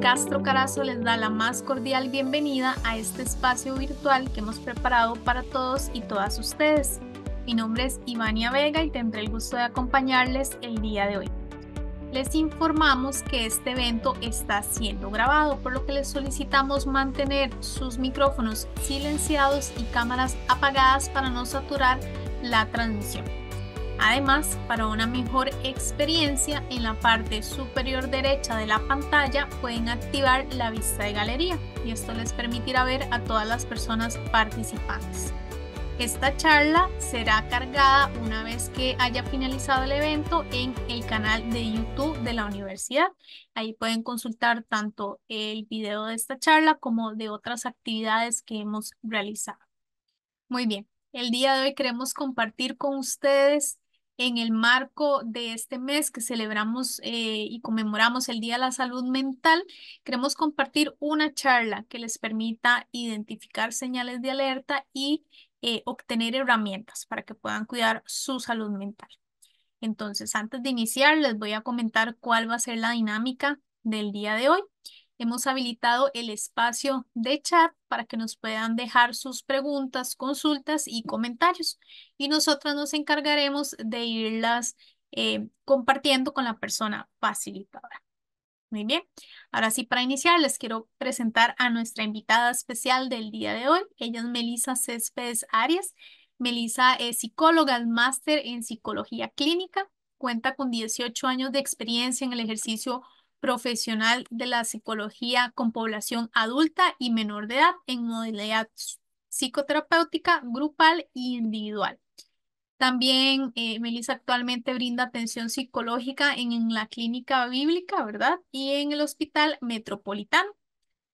Castro Carazo les da la más cordial bienvenida a este espacio virtual que hemos preparado para todos y todas ustedes. Mi nombre es Ivania Vega y tendré el gusto de acompañarles el día de hoy. Les informamos que este evento está siendo grabado, por lo que les solicitamos mantener sus micrófonos silenciados y cámaras apagadas para no saturar la transmisión. Además, para una mejor experiencia, en la parte superior derecha de la pantalla pueden activar la vista de galería y esto les permitirá ver a todas las personas participantes. Esta charla será cargada una vez que haya finalizado el evento en el canal de YouTube de la universidad. Ahí pueden consultar tanto el video de esta charla como de otras actividades que hemos realizado. Muy bien, el día de hoy queremos compartir con ustedes en el marco de este mes que celebramos eh, y conmemoramos el Día de la Salud Mental, queremos compartir una charla que les permita identificar señales de alerta y eh, obtener herramientas para que puedan cuidar su salud mental. Entonces, antes de iniciar, les voy a comentar cuál va a ser la dinámica del día de hoy. Hemos habilitado el espacio de chat para que nos puedan dejar sus preguntas, consultas y comentarios y nosotras nos encargaremos de irlas eh, compartiendo con la persona facilitadora. Muy bien, ahora sí, para iniciar, les quiero presentar a nuestra invitada especial del día de hoy. Ella es Melissa Céspedes Arias. Melissa es psicóloga, máster en psicología clínica, cuenta con 18 años de experiencia en el ejercicio profesional de la psicología con población adulta y menor de edad en modalidad psicoterapéutica grupal e individual. También eh, Melissa actualmente brinda atención psicológica en, la clínica bíblica, ¿verdad? Y en el hospital metropolitano.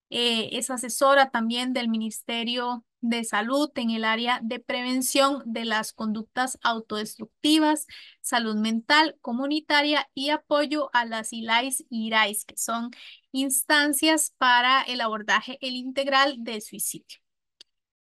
Eh, es asesora también del Ministerio de Salud en el área de prevención de las conductas autodestructivas, salud mental, comunitaria y apoyo a las ILAIS y IRAIS, que son instancias para el abordaje integral de suicidio.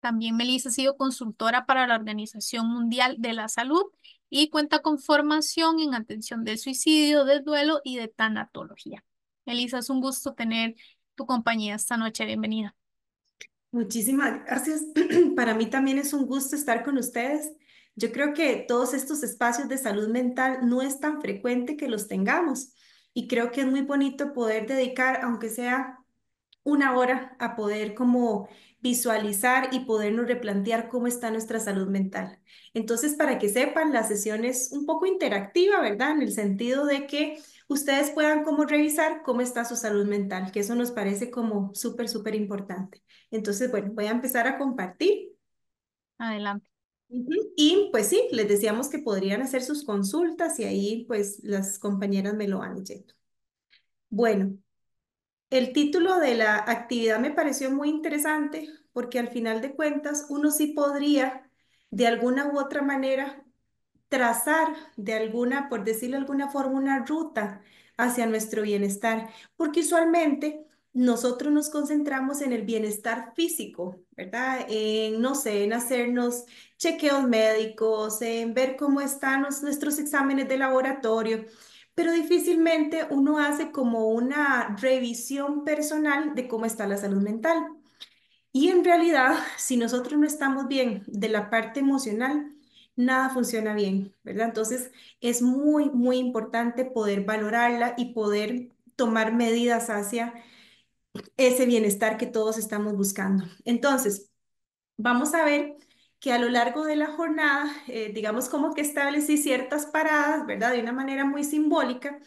También Melissa ha sido consultora para la Organización Mundial de la Salud y cuenta con formación en atención del suicidio, del duelo y de tanatología. Melissa, es un gusto tener tu compañía esta noche. Bienvenida. Muchísimas gracias. Para mí también es un gusto estar con ustedes. Yo creo que todos estos espacios de salud mental no es tan frecuente que los tengamos y creo que es muy bonito poder dedicar, aunque sea una hora a poder como visualizar y podernos replantear cómo está nuestra salud mental. Entonces, para que sepan, la sesión es un poco interactiva, ¿verdad? En el sentido de que ustedes puedan como revisar cómo está su salud mental, que eso nos parece como súper, súper importante. Entonces, bueno, voy a empezar a compartir. Adelante. Y pues sí, les decíamos que podrían hacer sus consultas y ahí pues las compañeras me lo van oyendo Bueno, el título de la actividad me pareció muy interesante porque al final de cuentas uno sí podría de alguna u otra manera trazar de alguna, por decirlo de alguna forma, una ruta hacia nuestro bienestar, porque usualmente nosotros nos concentramos en el bienestar físico, ¿verdad? En, no sé, en hacernos chequeos médicos, en ver cómo están los, nuestros exámenes de laboratorio, pero difícilmente uno hace como una revisión personal de cómo está la salud mental. Y en realidad, si nosotros no estamos bien de la parte emocional, nada funciona bien, ¿verdad? Entonces es muy, muy importante poder valorarla y poder tomar medidas hacia ese bienestar que todos estamos buscando. Entonces, vamos a ver que a lo largo de la jornada, eh, digamos como que establecí ciertas paradas, ¿verdad? De una manera muy simbólica,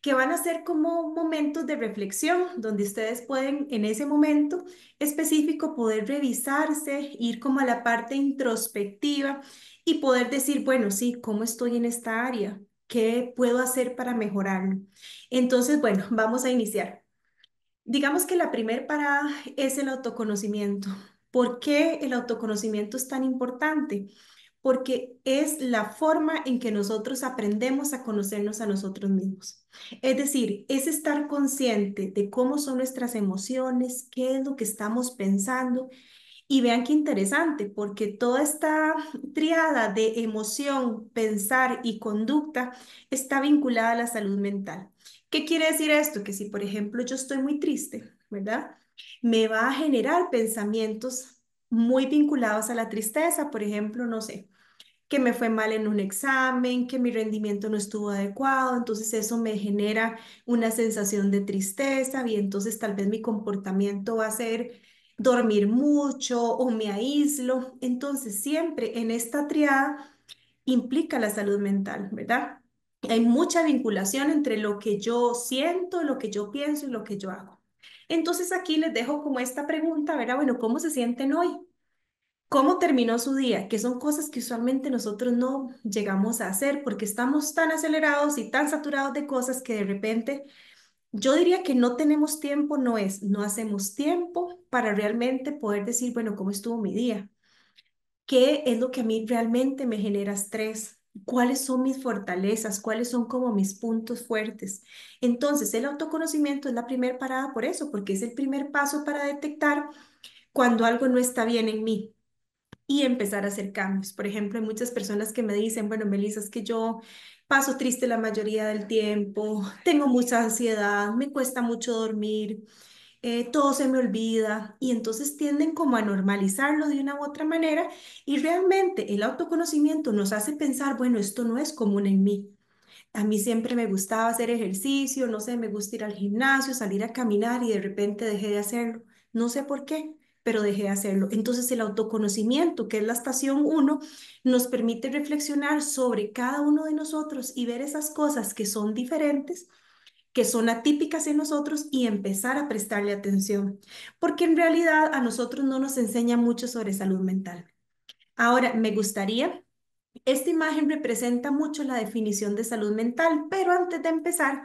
que van a ser como momentos de reflexión, donde ustedes pueden en ese momento específico poder revisarse, ir como a la parte introspectiva y poder decir, bueno, sí, ¿cómo estoy en esta área? ¿Qué puedo hacer para mejorarlo? Entonces, bueno, vamos a iniciar. Digamos que la primer parada es el autoconocimiento. ¿Por qué el autoconocimiento es tan importante? Porque es la forma en que nosotros aprendemos a conocernos a nosotros mismos. Es decir, es estar consciente de cómo son nuestras emociones, qué es lo que estamos pensando. Y vean qué interesante, porque toda esta triada de emoción, pensar y conducta está vinculada a la salud mental. ¿Qué quiere decir esto? Que si, por ejemplo, yo estoy muy triste, ¿verdad? me va a generar pensamientos muy vinculados a la tristeza, por ejemplo, no sé, que me fue mal en un examen, que mi rendimiento no estuvo adecuado, entonces eso me genera una sensación de tristeza y entonces tal vez mi comportamiento va a ser dormir mucho o me aíslo. Entonces siempre en esta triada implica la salud mental, ¿verdad? Hay mucha vinculación entre lo que yo siento, lo que yo pienso y lo que yo hago. Entonces aquí les dejo como esta pregunta, ¿verdad? Bueno, ¿cómo se sienten hoy? ¿Cómo terminó su día? Que son cosas que usualmente nosotros no llegamos a hacer porque estamos tan acelerados y tan saturados de cosas que de repente yo diría que no tenemos tiempo, no es, no hacemos tiempo para realmente poder decir, bueno, ¿cómo estuvo mi día? ¿Qué es lo que a mí realmente me genera estrés? cuáles son mis fortalezas, cuáles son como mis puntos fuertes. Entonces, el autoconocimiento es la primera parada por eso, porque es el primer paso para detectar cuando algo no está bien en mí y empezar a hacer cambios. Por ejemplo, hay muchas personas que me dicen, bueno, Melisa, es que yo paso triste la mayoría del tiempo, tengo mucha ansiedad, me cuesta mucho dormir, eh, todo se me olvida y entonces tienden como a normalizarlo de una u otra manera y realmente el autoconocimiento nos hace pensar, bueno, esto no es común en mí. A mí siempre me gustaba hacer ejercicio, no sé, me gusta ir al gimnasio, salir a caminar y de repente dejé de hacerlo. No sé por qué, pero dejé de hacerlo. Entonces el autoconocimiento, que es la estación 1, nos permite reflexionar sobre cada uno de nosotros y ver esas cosas que son diferentes que son atípicas en nosotros y empezar a prestarle atención, porque en realidad a nosotros no nos enseña mucho sobre salud mental. Ahora, me gustaría, esta imagen representa mucho la definición de salud mental, pero antes de empezar,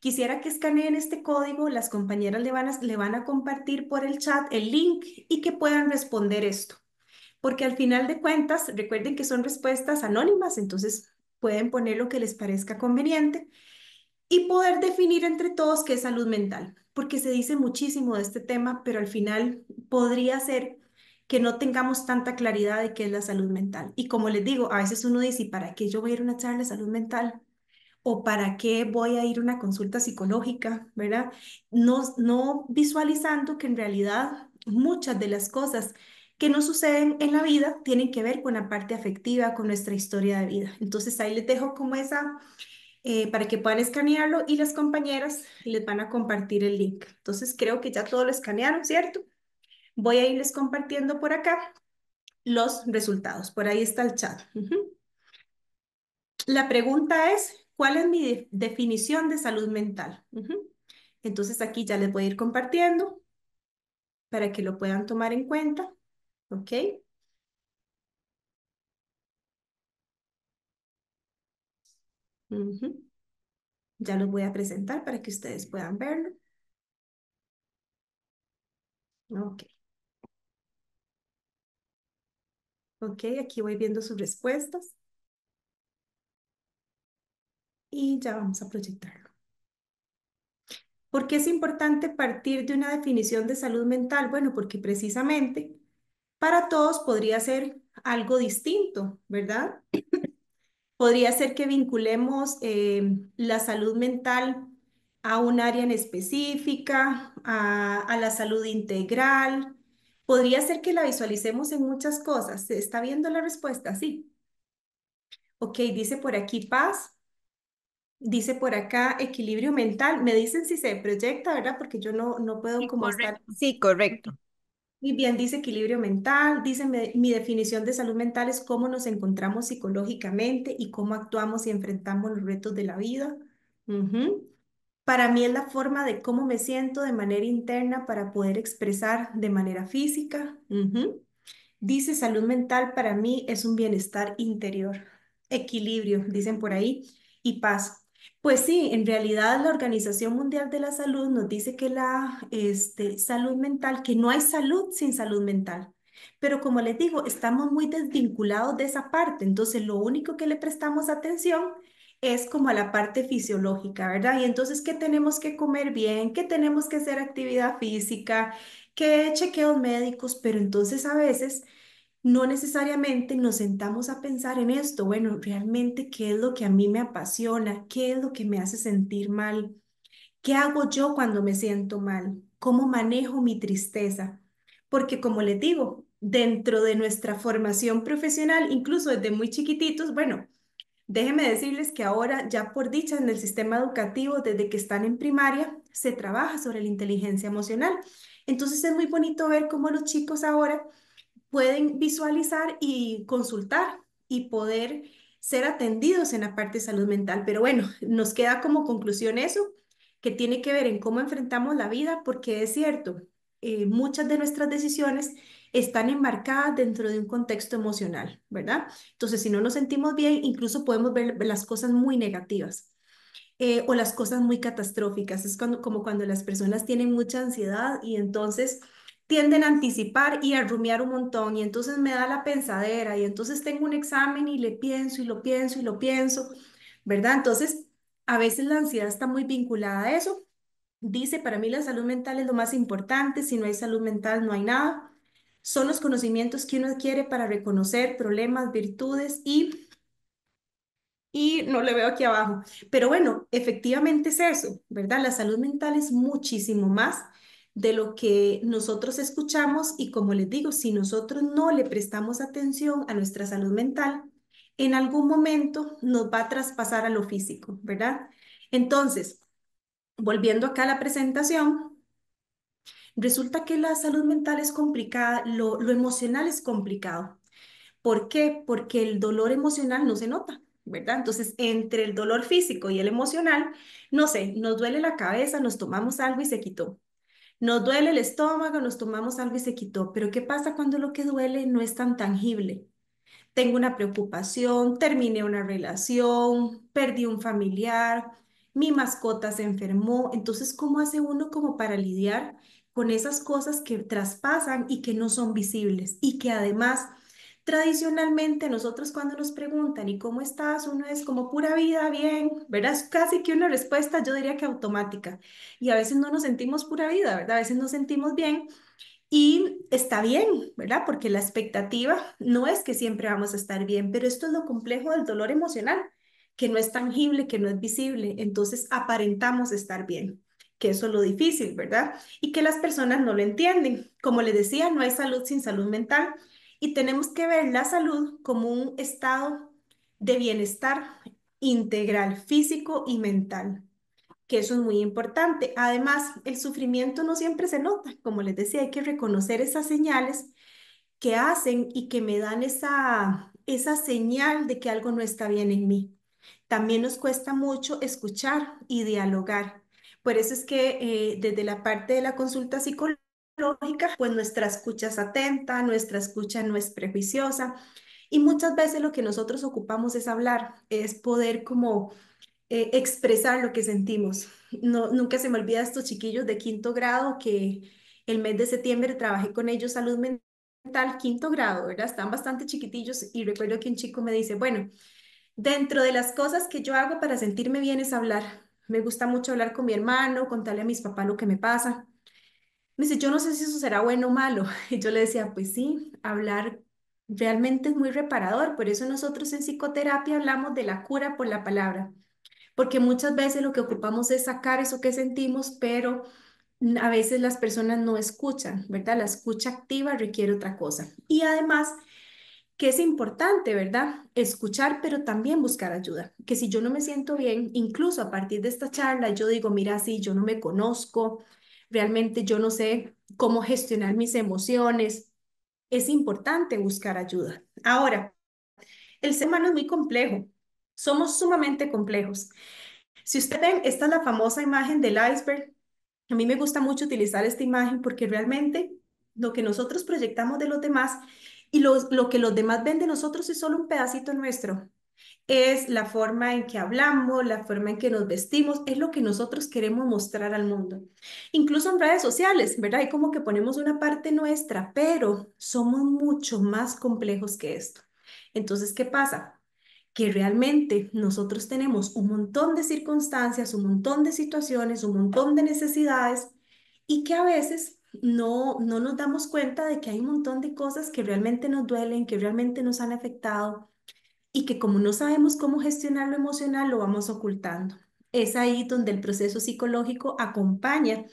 quisiera que escaneen este código, las compañeras le van a, compartir por el chat el link y que puedan responder esto. Porque al final de cuentas, recuerden que son respuestas anónimas, entonces pueden poner lo que les parezca conveniente y poder definir entre todos qué es salud mental, porque se dice muchísimo de este tema, pero al final podría ser que no tengamos tanta claridad de qué es la salud mental. Y como les digo, a veces uno dice, ¿y para qué yo voy a ir a una charla de salud mental? ¿O para qué voy a ir a una consulta psicológica? ¿Verdad? No, no visualizando que en realidad muchas de las cosas que nos suceden en la vida tienen que ver con la parte afectiva, con nuestra historia de vida. Entonces ahí les dejo como esa eh, para que puedan escanearlo y las compañeras les van a compartir el link. Entonces creo que ya todo lo escanearon, ¿cierto? Voy a irles compartiendo por acá los resultados. Por ahí está el chat. La pregunta es, ¿cuál es mi definición de salud mental? Entonces aquí ya les voy a ir compartiendo para que lo puedan tomar en cuenta. ¿Ok? Ya los voy a presentar para que ustedes puedan verlo. Ok. Ok, aquí voy viendo sus respuestas. Y ya vamos a proyectarlo. ¿Por qué es importante partir de una definición de salud mental? Bueno, porque precisamente para todos podría ser algo distinto, ¿verdad? podría ser que vinculemos em, la salud mental a un área en específica, a, la salud integral. Podría ser que la visualicemos en muchas cosas. ¿Se está viendo la respuesta? Sí. Ok, dice por aquí paz. Dice por acá equilibrio mental. Me dicen si se proyecta, ¿verdad? Porque yo no, no puedo como estar. Sí, correcto bien, dice equilibrio mental, dice mi definición de salud mental es cómo nos encontramos psicológicamente y cómo actuamos y enfrentamos los retos de la vida. Para mí es la forma de cómo me siento de manera interna para poder expresar de manera física. Dice salud mental para mí es un bienestar interior, equilibrio, dicen por ahí, y paz. Pues sí, en realidad la Organización Mundial de la Salud nos dice que la este, salud mental, que no hay salud sin salud mental. Pero como les digo, estamos muy desvinculados de esa parte, entonces lo único que le prestamos atención es como a la parte fisiológica, ¿verdad? Y entonces, ¿qué tenemos que comer bien? ¿Qué tenemos que hacer actividad física? ¿Qué chequeos médicos? Pero entonces a veces no necesariamente nos sentamos a pensar en esto, bueno, realmente qué es lo que a mí me apasiona, qué es lo que me hace sentir mal, qué hago yo cuando me siento mal, cómo manejo mi tristeza, porque como les digo, dentro de nuestra formación profesional, incluso desde muy chiquititos, bueno, déjenme decirles que ahora ya por dicha en el sistema educativo, desde que están en primaria, se trabaja sobre la inteligencia emocional. Entonces es muy bonito ver cómo los chicos ahora pueden visualizar y consultar y poder ser atendidos en la parte de salud mental. Pero bueno, nos queda como conclusión eso, que tiene que ver en cómo enfrentamos la vida, porque es cierto, eh, muchas de nuestras decisiones están enmarcadas dentro de un contexto emocional, ¿verdad? Entonces, si no nos sentimos bien, incluso podemos ver las cosas muy negativas. Eh, o las cosas muy catastróficas. Es cuando, como cuando las personas tienen mucha ansiedad y entonces tienden a anticipar y a rumiar un montón y entonces me da la pensadera y entonces tengo un examen y le pienso y lo pienso y lo pienso, ¿verdad? Entonces, a veces la ansiedad está muy vinculada a eso. Dice, para mí la salud mental es lo más importante, si no hay salud mental no hay nada. Son los conocimientos que uno adquiere para reconocer problemas, virtudes y... Y no le veo aquí abajo. Pero bueno, efectivamente es eso, ¿verdad? La salud mental es muchísimo más de lo que nosotros escuchamos y como les digo, si nosotros no le prestamos atención a nuestra salud mental, en algún momento nos va a traspasar a lo físico, ¿verdad? Entonces, volviendo acá a la presentación, resulta que la salud mental es complicada, lo, emocional es complicado. ¿Por qué? Porque el dolor emocional no se nota. ¿verdad? Entonces, entre el dolor físico y el emocional, no sé, nos duele la cabeza, nos tomamos algo y se quitó. Nos duele el estómago, nos tomamos algo y se quitó, pero ¿qué pasa cuando lo que duele no es tan tangible? Tengo una preocupación, terminé una relación, perdí un familiar, mi mascota se enfermó, entonces ¿cómo hace uno como para lidiar con esas cosas que traspasan y que no son visibles y que además Tradicionalmente nosotros cuando nos preguntan ¿y cómo estás? Uno es como pura vida, bien, ¿verdad? Es casi que una respuesta, yo diría que automática. Y a veces no nos sentimos pura vida, ¿verdad? A veces nos sentimos bien. Y está bien, ¿verdad? Porque la expectativa no es que siempre vamos a estar bien, pero esto es lo complejo del dolor emocional, que no es tangible, que no es visible. Entonces aparentamos estar bien, que eso es lo difícil, ¿verdad? Y que las personas no lo entienden. Como les decía, no hay salud sin salud mental y tenemos que ver la salud como un estado de bienestar integral, físico y mental, que eso es muy importante. Además, el sufrimiento no siempre se nota, como les decía, hay que reconocer esas señales que hacen y que me dan esa, esa señal de que algo no está bien en mí. También nos cuesta mucho escuchar y dialogar. Por eso es que eh, desde la parte de la consulta psicológica, lógica, pues nuestra escucha es atenta, nuestra escucha no es prejuiciosa. Y muchas veces lo que nosotros ocupamos es hablar, es poder como eh, expresar lo que sentimos. No, nunca se me olvida estos chiquillos de quinto grado que el mes de septiembre trabajé con ellos salud mental, quinto grado, ¿verdad? Están bastante chiquitillos y recuerdo que un chico me dice, bueno, dentro de las cosas que yo hago para sentirme bien es hablar. Me gusta mucho hablar con mi hermano, contarle a mis papás lo que me pasa. Me dice, yo no sé si eso será bueno o malo. Y yo le decía, pues sí, hablar realmente es muy reparador. Por eso nosotros en psicoterapia hablamos de la cura por la palabra. Porque muchas veces lo que ocupamos es sacar eso que sentimos, pero a veces las personas no escuchan, ¿verdad? La escucha activa requiere otra cosa. Y además, que es importante, ¿verdad? Escuchar, pero también buscar ayuda. Que si yo no me siento bien, incluso a partir de esta charla, yo digo, mira, sí, yo no me conozco, realmente yo no sé cómo gestionar mis emociones. Es importante buscar ayuda. Ahora, el ser humano es muy complejo. Somos sumamente complejos. Si ustedes ven, esta es la famosa imagen del iceberg. A mí me gusta mucho utilizar esta imagen porque realmente lo que nosotros proyectamos de los demás y lo, lo que los demás ven de nosotros es solo un pedacito nuestro es la forma en que hablamos, la forma en que nos vestimos, es lo que nosotros queremos mostrar al mundo. Incluso en redes sociales, ¿verdad? Y como que ponemos una parte nuestra, pero somos mucho más complejos que esto. Entonces, ¿qué pasa? Que realmente nosotros tenemos un montón de circunstancias, un montón de situaciones, un montón de necesidades y que a veces no, no nos damos cuenta de que hay un montón de cosas que realmente nos duelen, que realmente nos han afectado, y que como no sabemos cómo gestionar lo emocional, lo vamos ocultando. Es ahí donde el proceso psicológico acompaña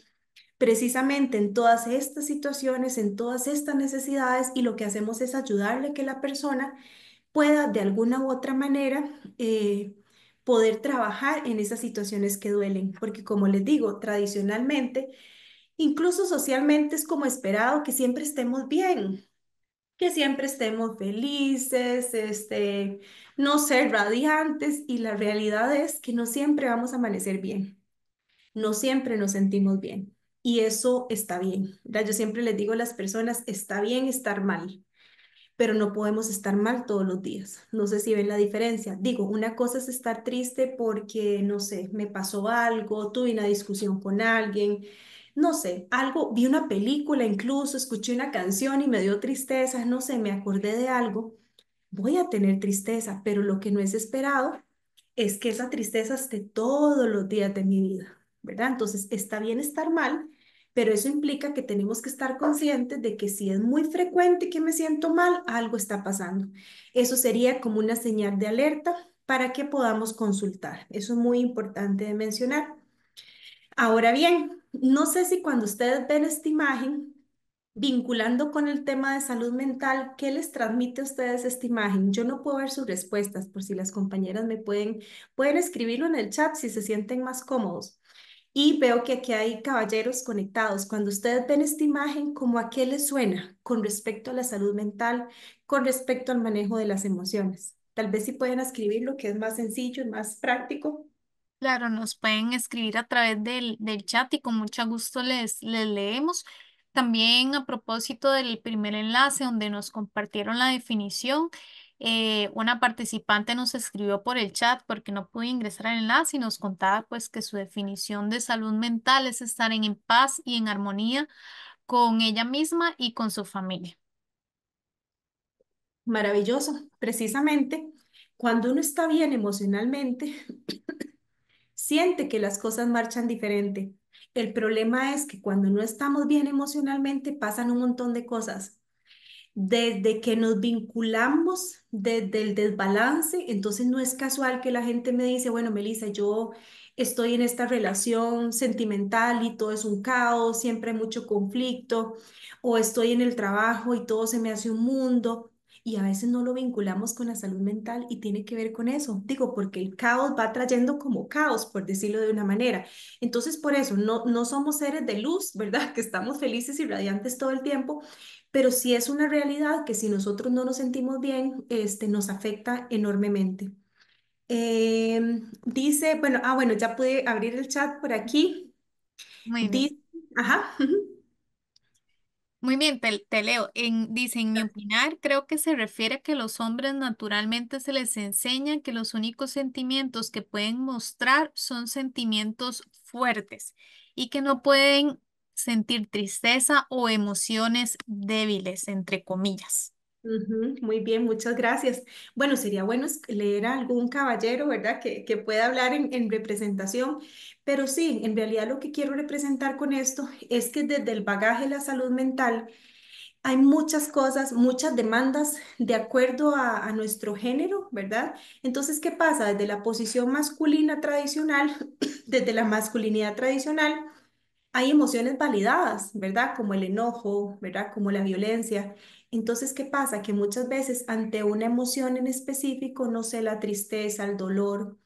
precisamente en todas estas situaciones, en todas estas necesidades y lo que hacemos es ayudarle que la persona pueda de alguna u otra manera eh, poder trabajar en esas situaciones que duelen, porque como les digo, tradicionalmente, incluso socialmente es como esperado que siempre estemos bien, que siempre estemos felices, este, no ser radiantes y la realidad es que no siempre vamos a amanecer bien, no siempre nos sentimos bien y eso está bien. Yo siempre les digo a las personas, está bien estar mal, pero no podemos estar mal todos los días. No sé si ven la diferencia. Digo, una cosa es estar triste porque, no sé, me pasó algo, tuve una discusión con alguien, no sé, algo, vi una película incluso, escuché una canción y me dio tristeza, no sé, me acordé de algo, voy a tener tristeza, pero lo que no es esperado es que esa tristeza esté todos los días de mi vida, ¿verdad? Entonces, está bien estar mal, pero eso implica que tenemos que estar conscientes de que si es muy frecuente que me siento mal, algo está pasando. Eso sería como una señal de alerta para que podamos consultar. Eso es muy importante de mencionar. Ahora bien, no sé si cuando ustedes ven esta imagen, vinculando con el tema de salud mental, ¿qué les transmite a ustedes esta imagen? Yo no puedo ver sus respuestas, por si las compañeras me pueden, pueden escribirlo en el chat si se sienten más cómodos. Y veo que aquí hay caballeros conectados. Cuando ustedes ven esta imagen, ¿cómo a qué les suena con respecto a la salud mental, con respecto al manejo de las emociones? Tal vez si pueden escribir lo que es más sencillo y más práctico Claro, nos pueden escribir a través del, del chat y con mucho gusto les, les leemos. También a propósito del primer enlace donde nos compartieron la definición, eh, una participante nos escribió por el chat porque no pudo ingresar al enlace y nos contaba pues que su definición de salud mental es estar en paz y en armonía con ella misma y con su familia. Maravilloso, precisamente cuando uno está bien emocionalmente, siente que las cosas marchan diferente. El problema es que cuando no estamos bien emocionalmente pasan un montón de cosas. Desde que nos vinculamos, desde el desbalance, entonces no es casual que la gente me dice, bueno, Melissa, yo estoy en esta relación sentimental y todo es un caos, siempre hay mucho conflicto, o estoy en el trabajo y todo se me hace un mundo y a veces no lo vinculamos con la salud mental y tiene que ver con eso. Digo, porque el caos va trayendo como caos, por decirlo de una manera. Entonces, por eso, no, no somos seres de luz, ¿verdad? Que estamos felices y radiantes todo el tiempo, pero sí es una realidad que si nosotros no nos sentimos bien, este, nos afecta enormemente. Em, dice, bueno, ah, bueno, ya pude abrir el chat por aquí. Muy bien. Dice, ajá. Muy bien, te, leo. En, dice, en mi opinar, creo que se refiere a que los hombres naturalmente se les enseña que los únicos sentimientos que pueden mostrar son sentimientos fuertes y que no pueden sentir tristeza o emociones débiles, entre comillas. muy bien, muchas gracias. Bueno, sería bueno leer a algún caballero, ¿verdad? Que, que pueda hablar en, en representación, pero sí, en realidad lo que quiero representar con esto es que desde el bagaje de la salud mental hay muchas cosas, muchas demandas de acuerdo a, nuestro género, ¿verdad? Entonces, ¿qué pasa? Desde la posición masculina tradicional, desde la masculinidad tradicional, hay emociones validadas, ¿verdad? Como el enojo, ¿verdad? Como la violencia. Entonces, ¿qué pasa? Que muchas veces ante una emoción en específico, no sé, la tristeza, el dolor,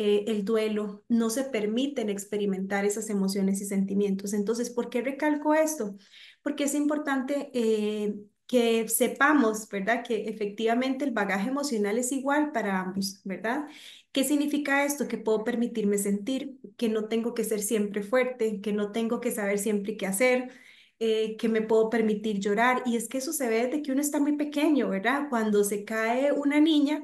eh, el duelo, no se permiten experimentar esas emociones y sentimientos. Entonces, ¿por qué recalco esto? Porque es importante eh, que sepamos, ¿verdad? Que efectivamente el bagaje emocional es igual para ambos, ¿verdad? ¿Qué significa esto? Que puedo permitirme sentir, que no tengo que ser siempre fuerte, que no tengo que saber siempre qué hacer, eh, que me puedo permitir llorar. Y es que eso se ve de que uno está muy pequeño, ¿verdad? Cuando se cae una niña,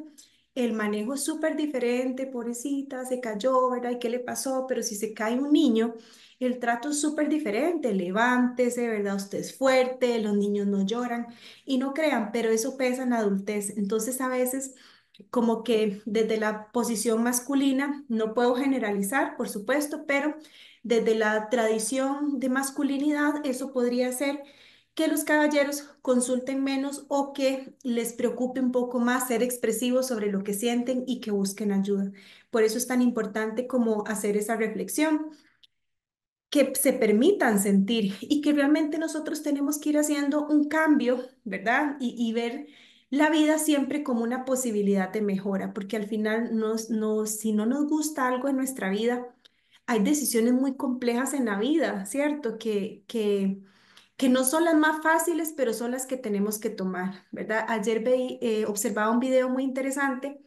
el manejo es súper diferente, pobrecita, se cayó, ¿verdad? ¿Y qué le pasó? Pero si se cae un niño, el trato es súper diferente, levántese, ¿verdad? Usted es fuerte, los niños no lloran y no crean, pero eso pesa en la adultez. Entonces a veces como que desde la posición masculina, no puedo generalizar, por supuesto, pero desde la tradición de masculinidad, eso podría ser que los caballeros consulten menos o que les preocupe un poco más ser expresivos sobre lo que sienten y que busquen ayuda. Por eso es tan importante como hacer esa reflexión que se permitan sentir y que realmente nosotros tenemos que ir haciendo un cambio, ¿verdad? Y, ver la vida siempre como una posibilidad de mejora, porque al final si no nos gusta algo en nuestra vida, hay decisiones muy complejas en la vida, ¿cierto? Que, que que no son las más fáciles, pero son las que tenemos que tomar, ¿verdad? Ayer veí, eh, observaba un video muy interesante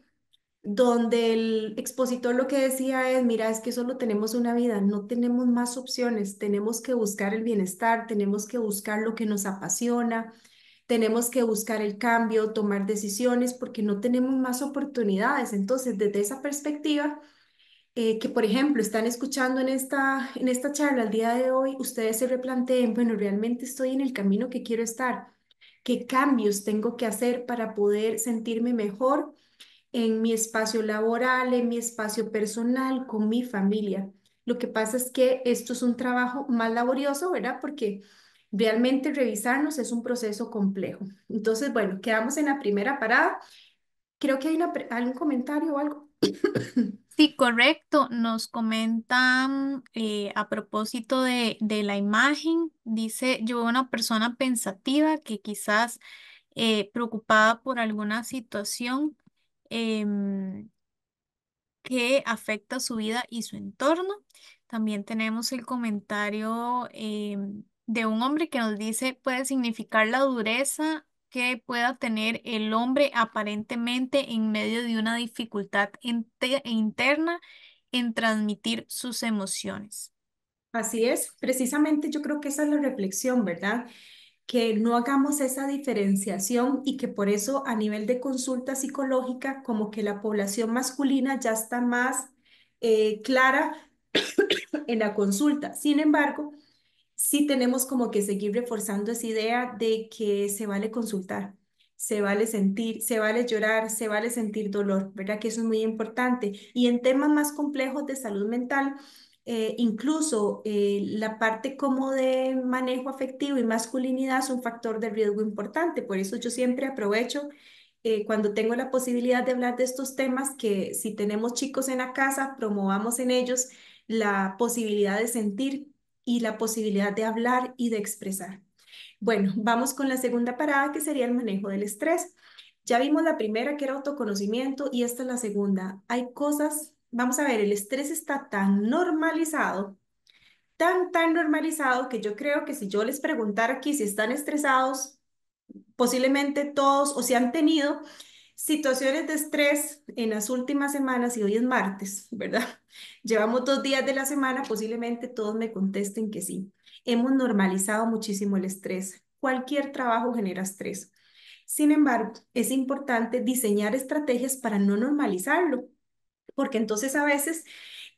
donde el expositor lo que decía es, mira, es que solo tenemos una vida, no tenemos más opciones, tenemos que buscar el bienestar, tenemos que buscar lo que nos apasiona, tenemos que buscar el cambio, tomar decisiones, porque no tenemos más oportunidades. Entonces, desde esa perspectiva, eh, que, por ejemplo, están escuchando en esta, en esta charla al día de hoy, ustedes se replanteen, bueno, realmente estoy en el camino que quiero estar, qué cambios tengo que hacer para poder sentirme mejor en mi espacio laboral, en mi espacio personal, con mi familia. Lo que pasa es que esto es un trabajo más laborioso, ¿verdad? Porque realmente revisarnos es un proceso complejo. Entonces, bueno, quedamos en la primera parada. Creo que hay algún comentario o algo. Sí, correcto. Nos comentan eh, a propósito de, de, la imagen, dice yo una persona pensativa que quizás eh, preocupada por alguna situación em, que afecta su vida y su entorno. También tenemos el comentario em, de un hombre que nos dice puede significar la dureza que pueda tener el hombre aparentemente en medio de una dificultad interna en transmitir sus emociones. Así es, precisamente yo creo que esa es la reflexión, ¿verdad? Que no hagamos esa diferenciación y que por eso a nivel de consulta psicológica, como que la población masculina ya está más eh, clara en la consulta. Sin embargo, sí tenemos como que seguir reforzando esa idea de que se vale consultar, se vale sentir, se vale llorar, se vale sentir dolor, ¿verdad? Que eso es muy importante. Y en temas más complejos de salud mental, eh, incluso eh, la parte como de manejo afectivo y masculinidad es un factor de riesgo importante. Por eso yo siempre aprovecho eh, cuando tengo la posibilidad de hablar de estos temas que si tenemos chicos en la casa, promovamos en ellos la posibilidad de sentir y la posibilidad de hablar y de expresar. Bueno, vamos con la segunda parada que sería el manejo del estrés. Ya vimos la primera que era autoconocimiento y esta es la segunda. Hay cosas, vamos a ver, el estrés está tan normalizado, tan, tan normalizado que yo creo que si yo les preguntara aquí si están estresados, posiblemente todos o si han tenido, Situaciones de estrés en las últimas semanas, y hoy es martes, ¿verdad? Llevamos dos días de la semana, posiblemente todos me contesten que sí. Hemos normalizado muchísimo el estrés. Cualquier trabajo genera estrés. Sin embargo, es importante diseñar estrategias para no normalizarlo, porque entonces a veces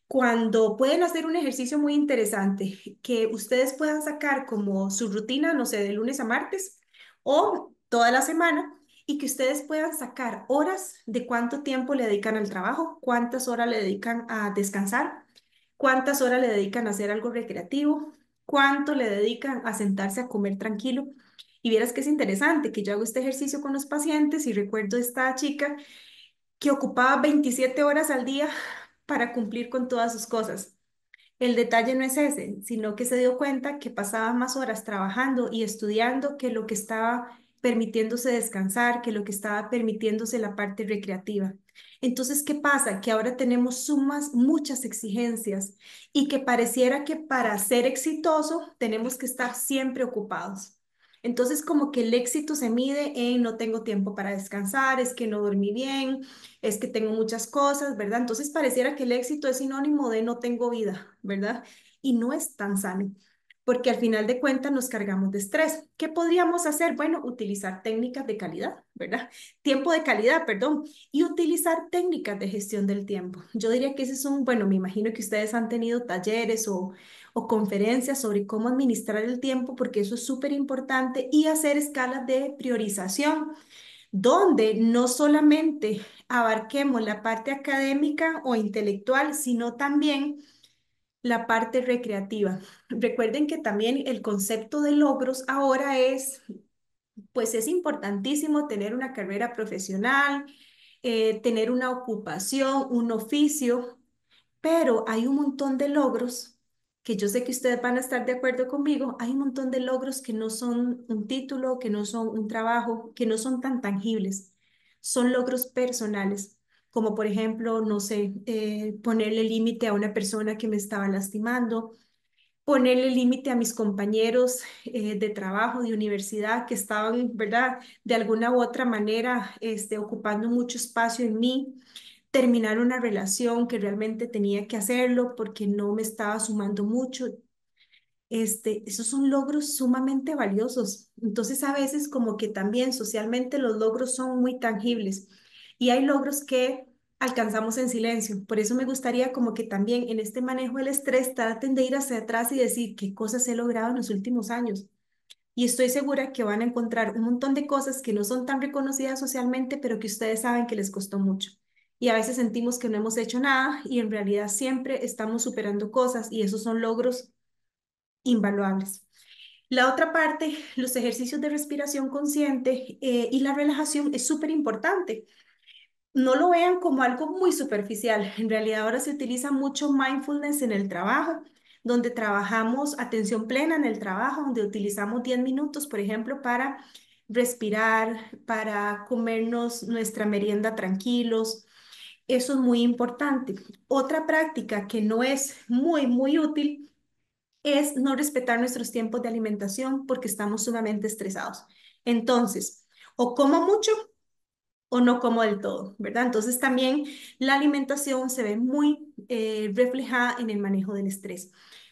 cuando pueden hacer un ejercicio muy interesante, que ustedes puedan sacar como su rutina, no sé, de lunes a martes o toda la semana, y que ustedes puedan sacar horas de cuánto tiempo le dedican al trabajo, cuántas horas le dedican a descansar, cuántas horas le dedican a hacer algo recreativo, cuánto le dedican a sentarse a comer tranquilo. Y vieras que es interesante que yo hago este ejercicio con los pacientes y recuerdo esta chica que ocupaba 27 horas al día para cumplir con todas sus cosas. El detalle no es ese, sino que se dio cuenta que pasaba más horas trabajando y estudiando que lo que estaba permitiéndose descansar, que lo que estaba permitiéndose la parte recreativa. Entonces, ¿qué pasa? Que ahora tenemos sumas, muchas exigencias y que pareciera que para ser exitoso tenemos que estar siempre ocupados. Entonces, como que el éxito se mide en no tengo tiempo para descansar, es que no dormí bien, es que tengo muchas cosas, ¿verdad? Entonces, pareciera que el éxito es sinónimo de no tengo vida, ¿verdad? Y no es tan sano porque al final de cuentas nos cargamos de estrés. ¿Qué podríamos hacer? Bueno, utilizar técnicas de calidad, ¿verdad? Tiempo de calidad, perdón, y utilizar técnicas de gestión del tiempo. Yo diría que ese es un, bueno, me imagino que ustedes han tenido talleres o, o conferencias sobre cómo administrar el tiempo, porque eso es súper importante, y hacer escalas de priorización donde no solamente abarquemos la parte académica o intelectual, sino también la parte recreativa. Recuerden que también el concepto de logros ahora es, pues es importantísimo tener una carrera profesional, eh, tener una ocupación, un oficio, pero hay un montón de logros que yo sé que ustedes van a estar de acuerdo conmigo, hay un montón de logros que no son un título, que no son un trabajo, que no son tan tangibles, son logros personales como por ejemplo, no sé, eh, ponerle límite a una persona que me estaba lastimando, ponerle límite a mis compañeros eh, de trabajo, de universidad, que estaban, ¿verdad?, de alguna u otra manera este, ocupando mucho espacio en mí, terminar una relación que realmente tenía que hacerlo porque no me estaba sumando mucho. Este, esos son logros sumamente valiosos. Entonces, a veces como que también socialmente los logros son muy tangibles y hay logros que alcanzamos en silencio. Por eso me gustaría como que también en este manejo del estrés traten de ir hacia atrás y decir qué cosas he logrado en los últimos años. Y estoy segura que van a encontrar un montón de cosas que no son tan reconocidas socialmente, pero que ustedes saben que les costó mucho. Y a veces sentimos que no hemos hecho nada y en realidad siempre estamos superando cosas y esos son logros invaluables. La otra parte, los ejercicios de respiración consciente eh, y la relajación es súper importante no lo vean como algo muy superficial. En realidad ahora se utiliza mucho mindfulness en el trabajo, donde trabajamos atención plena en el trabajo, donde utilizamos 10 minutos, por ejemplo, para respirar, para comernos nuestra merienda tranquilos. Eso es muy importante. Otra práctica que no es muy, muy útil es no respetar nuestros tiempos de alimentación porque estamos sumamente estresados. Entonces, o como mucho o no como del todo, ¿verdad? Entonces también la alimentación se ve muy eh, reflejada en el manejo del estrés.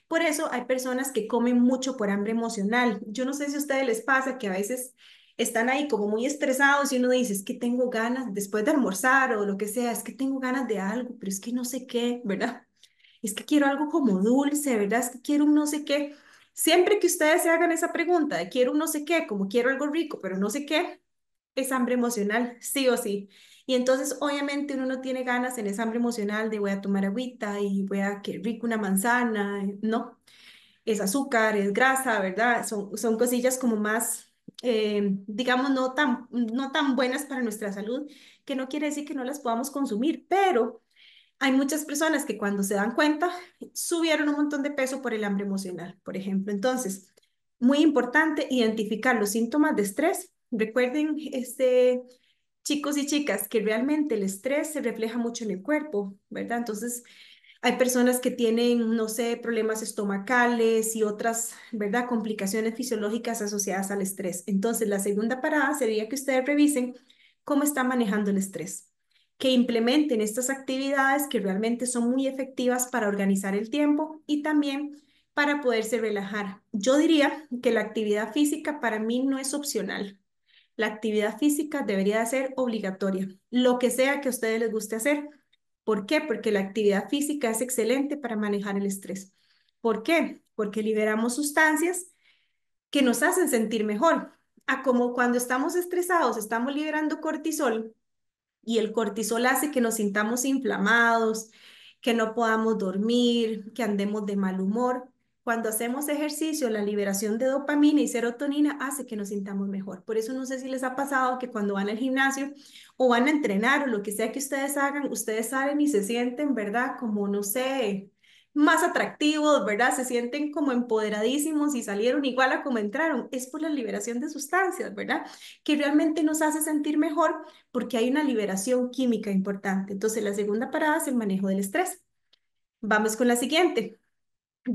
Por eso hay personas que comen mucho por hambre emocional. Yo no sé si a ustedes les pasa que a veces están ahí como muy estresados y uno dice, es que tengo ganas después de almorzar o lo que sea, es que tengo ganas de algo, pero es que no sé qué, ¿verdad? Es que quiero algo como dulce, ¿verdad? Es que quiero un no sé qué. Siempre que ustedes se hagan esa pregunta de quiero un no sé qué, como quiero algo rico, pero no sé qué, es hambre emocional, sí o sí. Y entonces, obviamente, uno no tiene ganas en esa hambre emocional de voy a tomar agüita y voy a, que rico, una manzana, eh, no. Es azúcar, es grasa, ¿verdad? Son, son cosillas como más, eh, digamos, no tan, no tan buenas para nuestra salud, que no quiere decir que no las podamos consumir, pero hay muchas personas que cuando se dan cuenta subieron un montón de peso por el hambre emocional, por ejemplo. Entonces, muy importante identificar los síntomas de estrés Recuerden, este, chicos y chicas, que realmente el estrés se refleja mucho en el cuerpo, ¿verdad? Entonces, hay personas que tienen, no sé, problemas estomacales y otras, ¿verdad? Complicaciones fisiológicas asociadas al estrés. Entonces, la segunda parada sería que ustedes revisen cómo están manejando el estrés, que implementen estas actividades que realmente son muy efectivas para organizar el tiempo y también para poderse relajar. Yo diría que la actividad física para mí no es opcional, la actividad física debería de ser obligatoria, lo que sea que a ustedes les guste hacer. ¿Por qué? Porque la actividad física es excelente para manejar el estrés. ¿Por qué? Porque liberamos sustancias que nos hacen sentir mejor. A como cuando estamos estresados, estamos liberando cortisol y el cortisol hace que nos sintamos inflamados, que no podamos dormir, que andemos de mal humor. Cuando hacemos ejercicio, la liberación de dopamina y serotonina hace que nos sintamos mejor. Por eso no sé si les ha pasado que cuando van al gimnasio o van a entrenar o lo que sea que ustedes hagan, ustedes salen y se sienten, ¿verdad? Como, no sé, más atractivos, ¿verdad? Se sienten como empoderadísimos y salieron igual a como entraron. Es por la liberación de sustancias, ¿verdad? Que realmente nos hace sentir mejor porque hay una liberación química importante. Entonces, la segunda parada es el manejo del estrés. Vamos con la siguiente.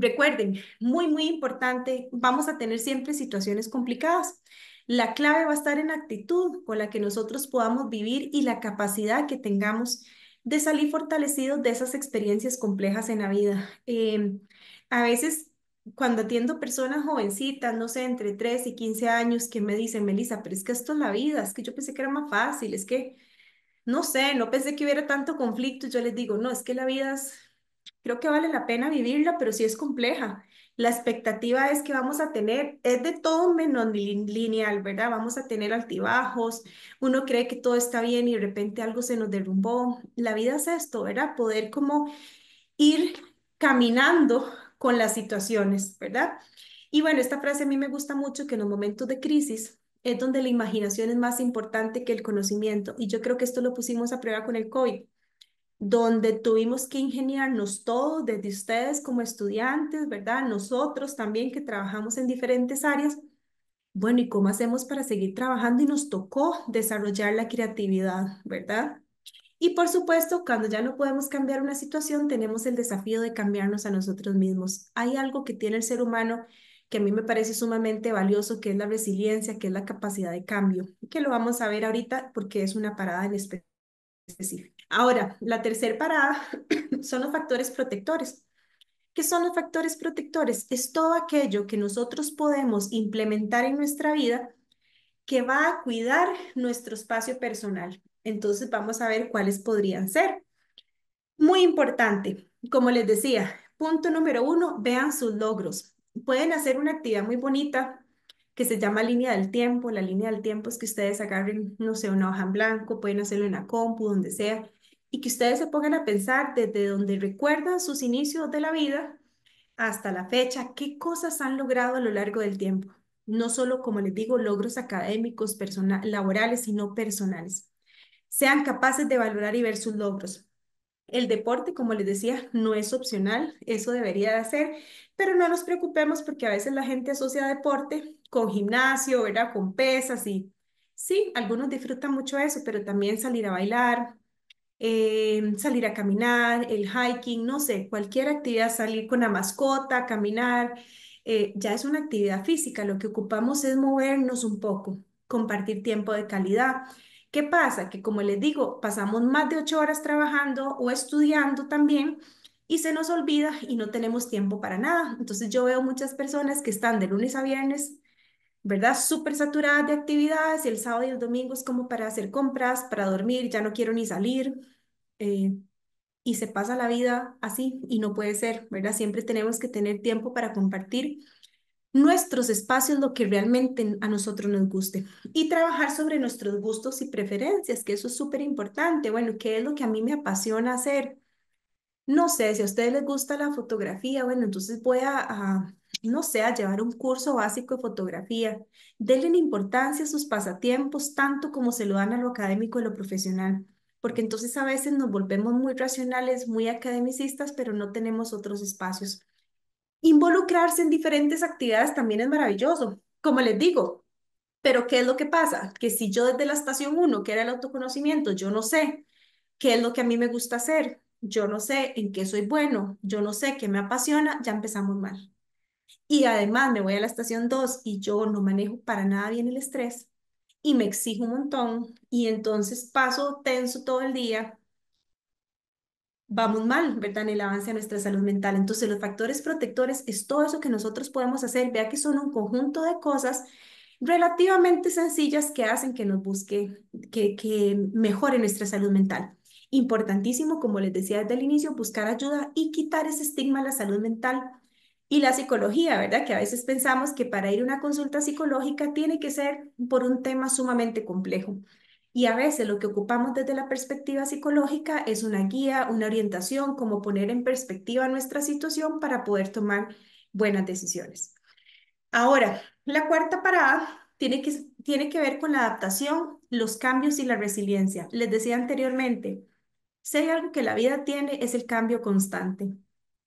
Recuerden, muy, muy importante, vamos a tener siempre situaciones complicadas. La clave va a estar en actitud con la que nosotros podamos vivir y la capacidad que tengamos de salir fortalecidos de esas experiencias complejas en la vida. Em, a veces, cuando atiendo personas jovencitas, no sé, entre 3 y 15 años, que me dicen, Melissa, pero es que esto es la vida, es que yo pensé que era más fácil, es que, no sé, no pensé que hubiera tanto conflicto, yo les digo, no, es que la vida es creo que vale la pena vivirla, pero sí es compleja. La expectativa es que vamos a tener, es de todo menos lineal, ¿verdad? Vamos a tener altibajos, uno cree que todo está bien y de repente algo se nos derrumbó. La vida es esto, ¿verdad? Poder como ir caminando con las situaciones, ¿verdad? Y bueno, esta frase a mí me gusta mucho, que en los momentos de crisis es donde la imaginación es más importante que el conocimiento. Y yo creo que esto lo pusimos a prueba con el COVID donde tuvimos que ingeniarnos todos, desde ustedes como estudiantes, ¿verdad? Nosotros también que trabajamos en diferentes áreas. Bueno, ¿y cómo hacemos para seguir trabajando? Y nos tocó desarrollar la creatividad, ¿verdad? Y por supuesto, cuando ya no podemos cambiar una situación, tenemos el desafío de cambiarnos a nosotros mismos. Hay algo que tiene el ser humano que a mí me parece sumamente valioso, que es la resiliencia, que es la capacidad de cambio, que lo vamos a ver ahorita porque es una parada en específico. Ahora, la tercera parada son los factores protectores. ¿Qué son los factores protectores? Es todo aquello que nosotros podemos implementar en nuestra vida que va a cuidar nuestro espacio personal. Entonces vamos a ver cuáles podrían ser. Muy importante, como les decía, punto número uno, vean sus logros. Pueden hacer una actividad muy bonita que se llama línea del tiempo. La línea del tiempo es que ustedes agarren, no sé, una hoja en blanco, pueden hacerlo en la compu, donde sea, y que ustedes se pongan a pensar desde donde recuerdan sus inicios de la vida hasta la fecha, qué cosas han logrado a lo largo del tiempo. No solo, como les digo, logros académicos, laborales, sino personales. Sean capaces de valorar y ver sus logros. El deporte, como les decía, no es opcional, eso debería de hacer, pero no nos preocupemos porque a veces la gente asocia deporte con gimnasio, ¿verdad? Con pesas y sí, algunos disfrutan mucho eso, pero también salir a bailar, eh, salir a caminar, el hiking, no sé, cualquier actividad, salir con la mascota, caminar, eh, ya es una actividad física, lo que ocupamos es movernos un poco, compartir tiempo de calidad. ¿Qué pasa? Que como les digo, pasamos más de ocho horas trabajando o estudiando también y se nos olvida y no tenemos tiempo para nada. Entonces yo veo muchas personas que están de lunes a viernes, ¿verdad? Súper saturadas de actividades y el sábado y el domingo es como para hacer compras, para dormir, ya no quiero ni salir. Eh, y se pasa la vida así y no puede ser, ¿verdad? Siempre tenemos que tener tiempo para compartir nuestros espacios, lo que realmente a nosotros nos guste y trabajar sobre nuestros gustos y preferencias, que eso es súper importante. Bueno, ¿qué es lo que a mí me apasiona hacer? No sé, si a ustedes les gusta la fotografía, bueno, entonces voy a, a no sé, a llevar un curso básico de fotografía. Denle importancia a sus pasatiempos tanto como se lo dan a lo académico y lo profesional porque entonces a veces nos volvemos muy racionales, muy academicistas, pero no tenemos otros espacios. Involucrarse en diferentes actividades también es maravilloso, como les digo. Pero ¿qué es lo que pasa? Que si yo desde la estación 1, que era el autoconocimiento, yo no sé qué es lo que a mí me gusta hacer, yo no sé en qué soy bueno, yo no sé qué me apasiona, ya empezamos mal. Y además me voy a la estación 2 y yo no manejo para nada bien el estrés, y me exijo un montón y entonces paso tenso todo el día, vamos mal, ¿verdad? En el avance de nuestra salud mental. Entonces, los factores protectores es todo eso que nosotros podemos hacer. Vea que son un conjunto de cosas relativamente sencillas que hacen que nos busque, que, que mejore nuestra salud mental. Importantísimo, como les decía desde el inicio, buscar ayuda y quitar ese estigma a la salud mental y la psicología, ¿verdad? Que a veces pensamos que para ir a una consulta psicológica tiene que ser por un tema sumamente complejo. Y a veces lo que ocupamos desde la perspectiva psicológica es una guía, una orientación, como poner en perspectiva nuestra situación para poder tomar buenas decisiones. Ahora, la cuarta parada tiene que, tiene que ver con la adaptación, los cambios y la resiliencia. Les decía anteriormente, si hay algo que la vida tiene es el cambio constante.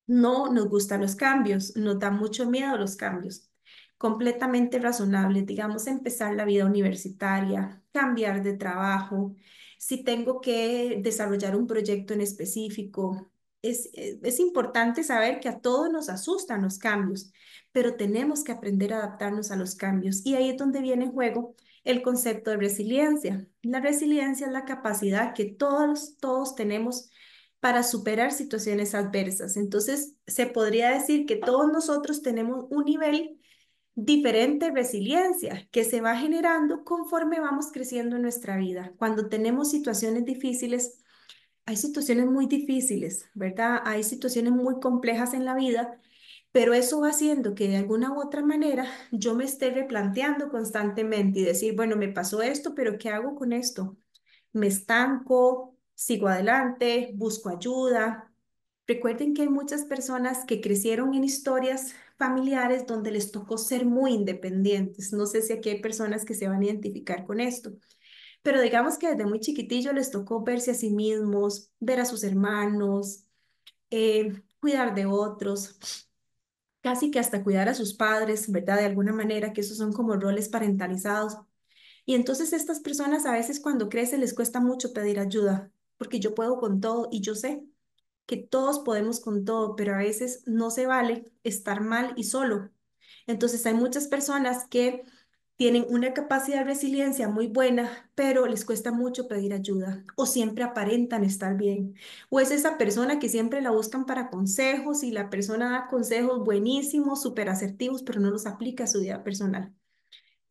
No nos gustan los cambios, nos da mucho miedo los cambios. Completamente razonable, digamos, empezar la vida universitaria, cambiar de trabajo, si tengo que desarrollar un proyecto en específico. Eh, es, importante saber que a todos nos asustan los cambios, pero tenemos que aprender a adaptarnos a los cambios. Y ahí es donde viene en juego el concepto de resiliencia. La resiliencia es la capacidad que todos, todos tenemos para superar situaciones adversas. Entonces, se podría decir que todos nosotros tenemos un nivel diferente de resiliencia que se va generando conforme vamos creciendo en nuestra vida. Cuando tenemos situaciones difíciles, hay situaciones muy difíciles, ¿verdad? Hay situaciones muy complejas en la vida, pero eso va haciendo que de alguna u otra manera yo me esté replanteando constantemente y decir, bueno, me pasó esto, pero ¿qué hago con esto? ¿Me estanco? sigo adelante, busco ayuda. Recuerden que hay muchas personas que crecieron en historias familiares donde les tocó ser muy independientes. No sé si aquí hay personas que se van a identificar con esto, pero digamos que desde muy chiquitillo les tocó verse a sí mismos, ver a sus hermanos, eh, cuidar de otros, casi que hasta cuidar a sus padres, ¿verdad? De alguna manera, que esos son como roles parentalizados. Y entonces estas personas a veces cuando crecen les cuesta mucho pedir ayuda, porque yo puedo con todo y yo sé que todos podemos con todo, pero a veces no se vale estar mal y solo. Entonces hay muchas personas que tienen una capacidad de resiliencia muy buena, pero les cuesta mucho pedir ayuda o siempre aparentan estar bien. O es esa persona que siempre la buscan para consejos y la persona da consejos buenísimos, súper asertivos, pero no los aplica a su vida personal.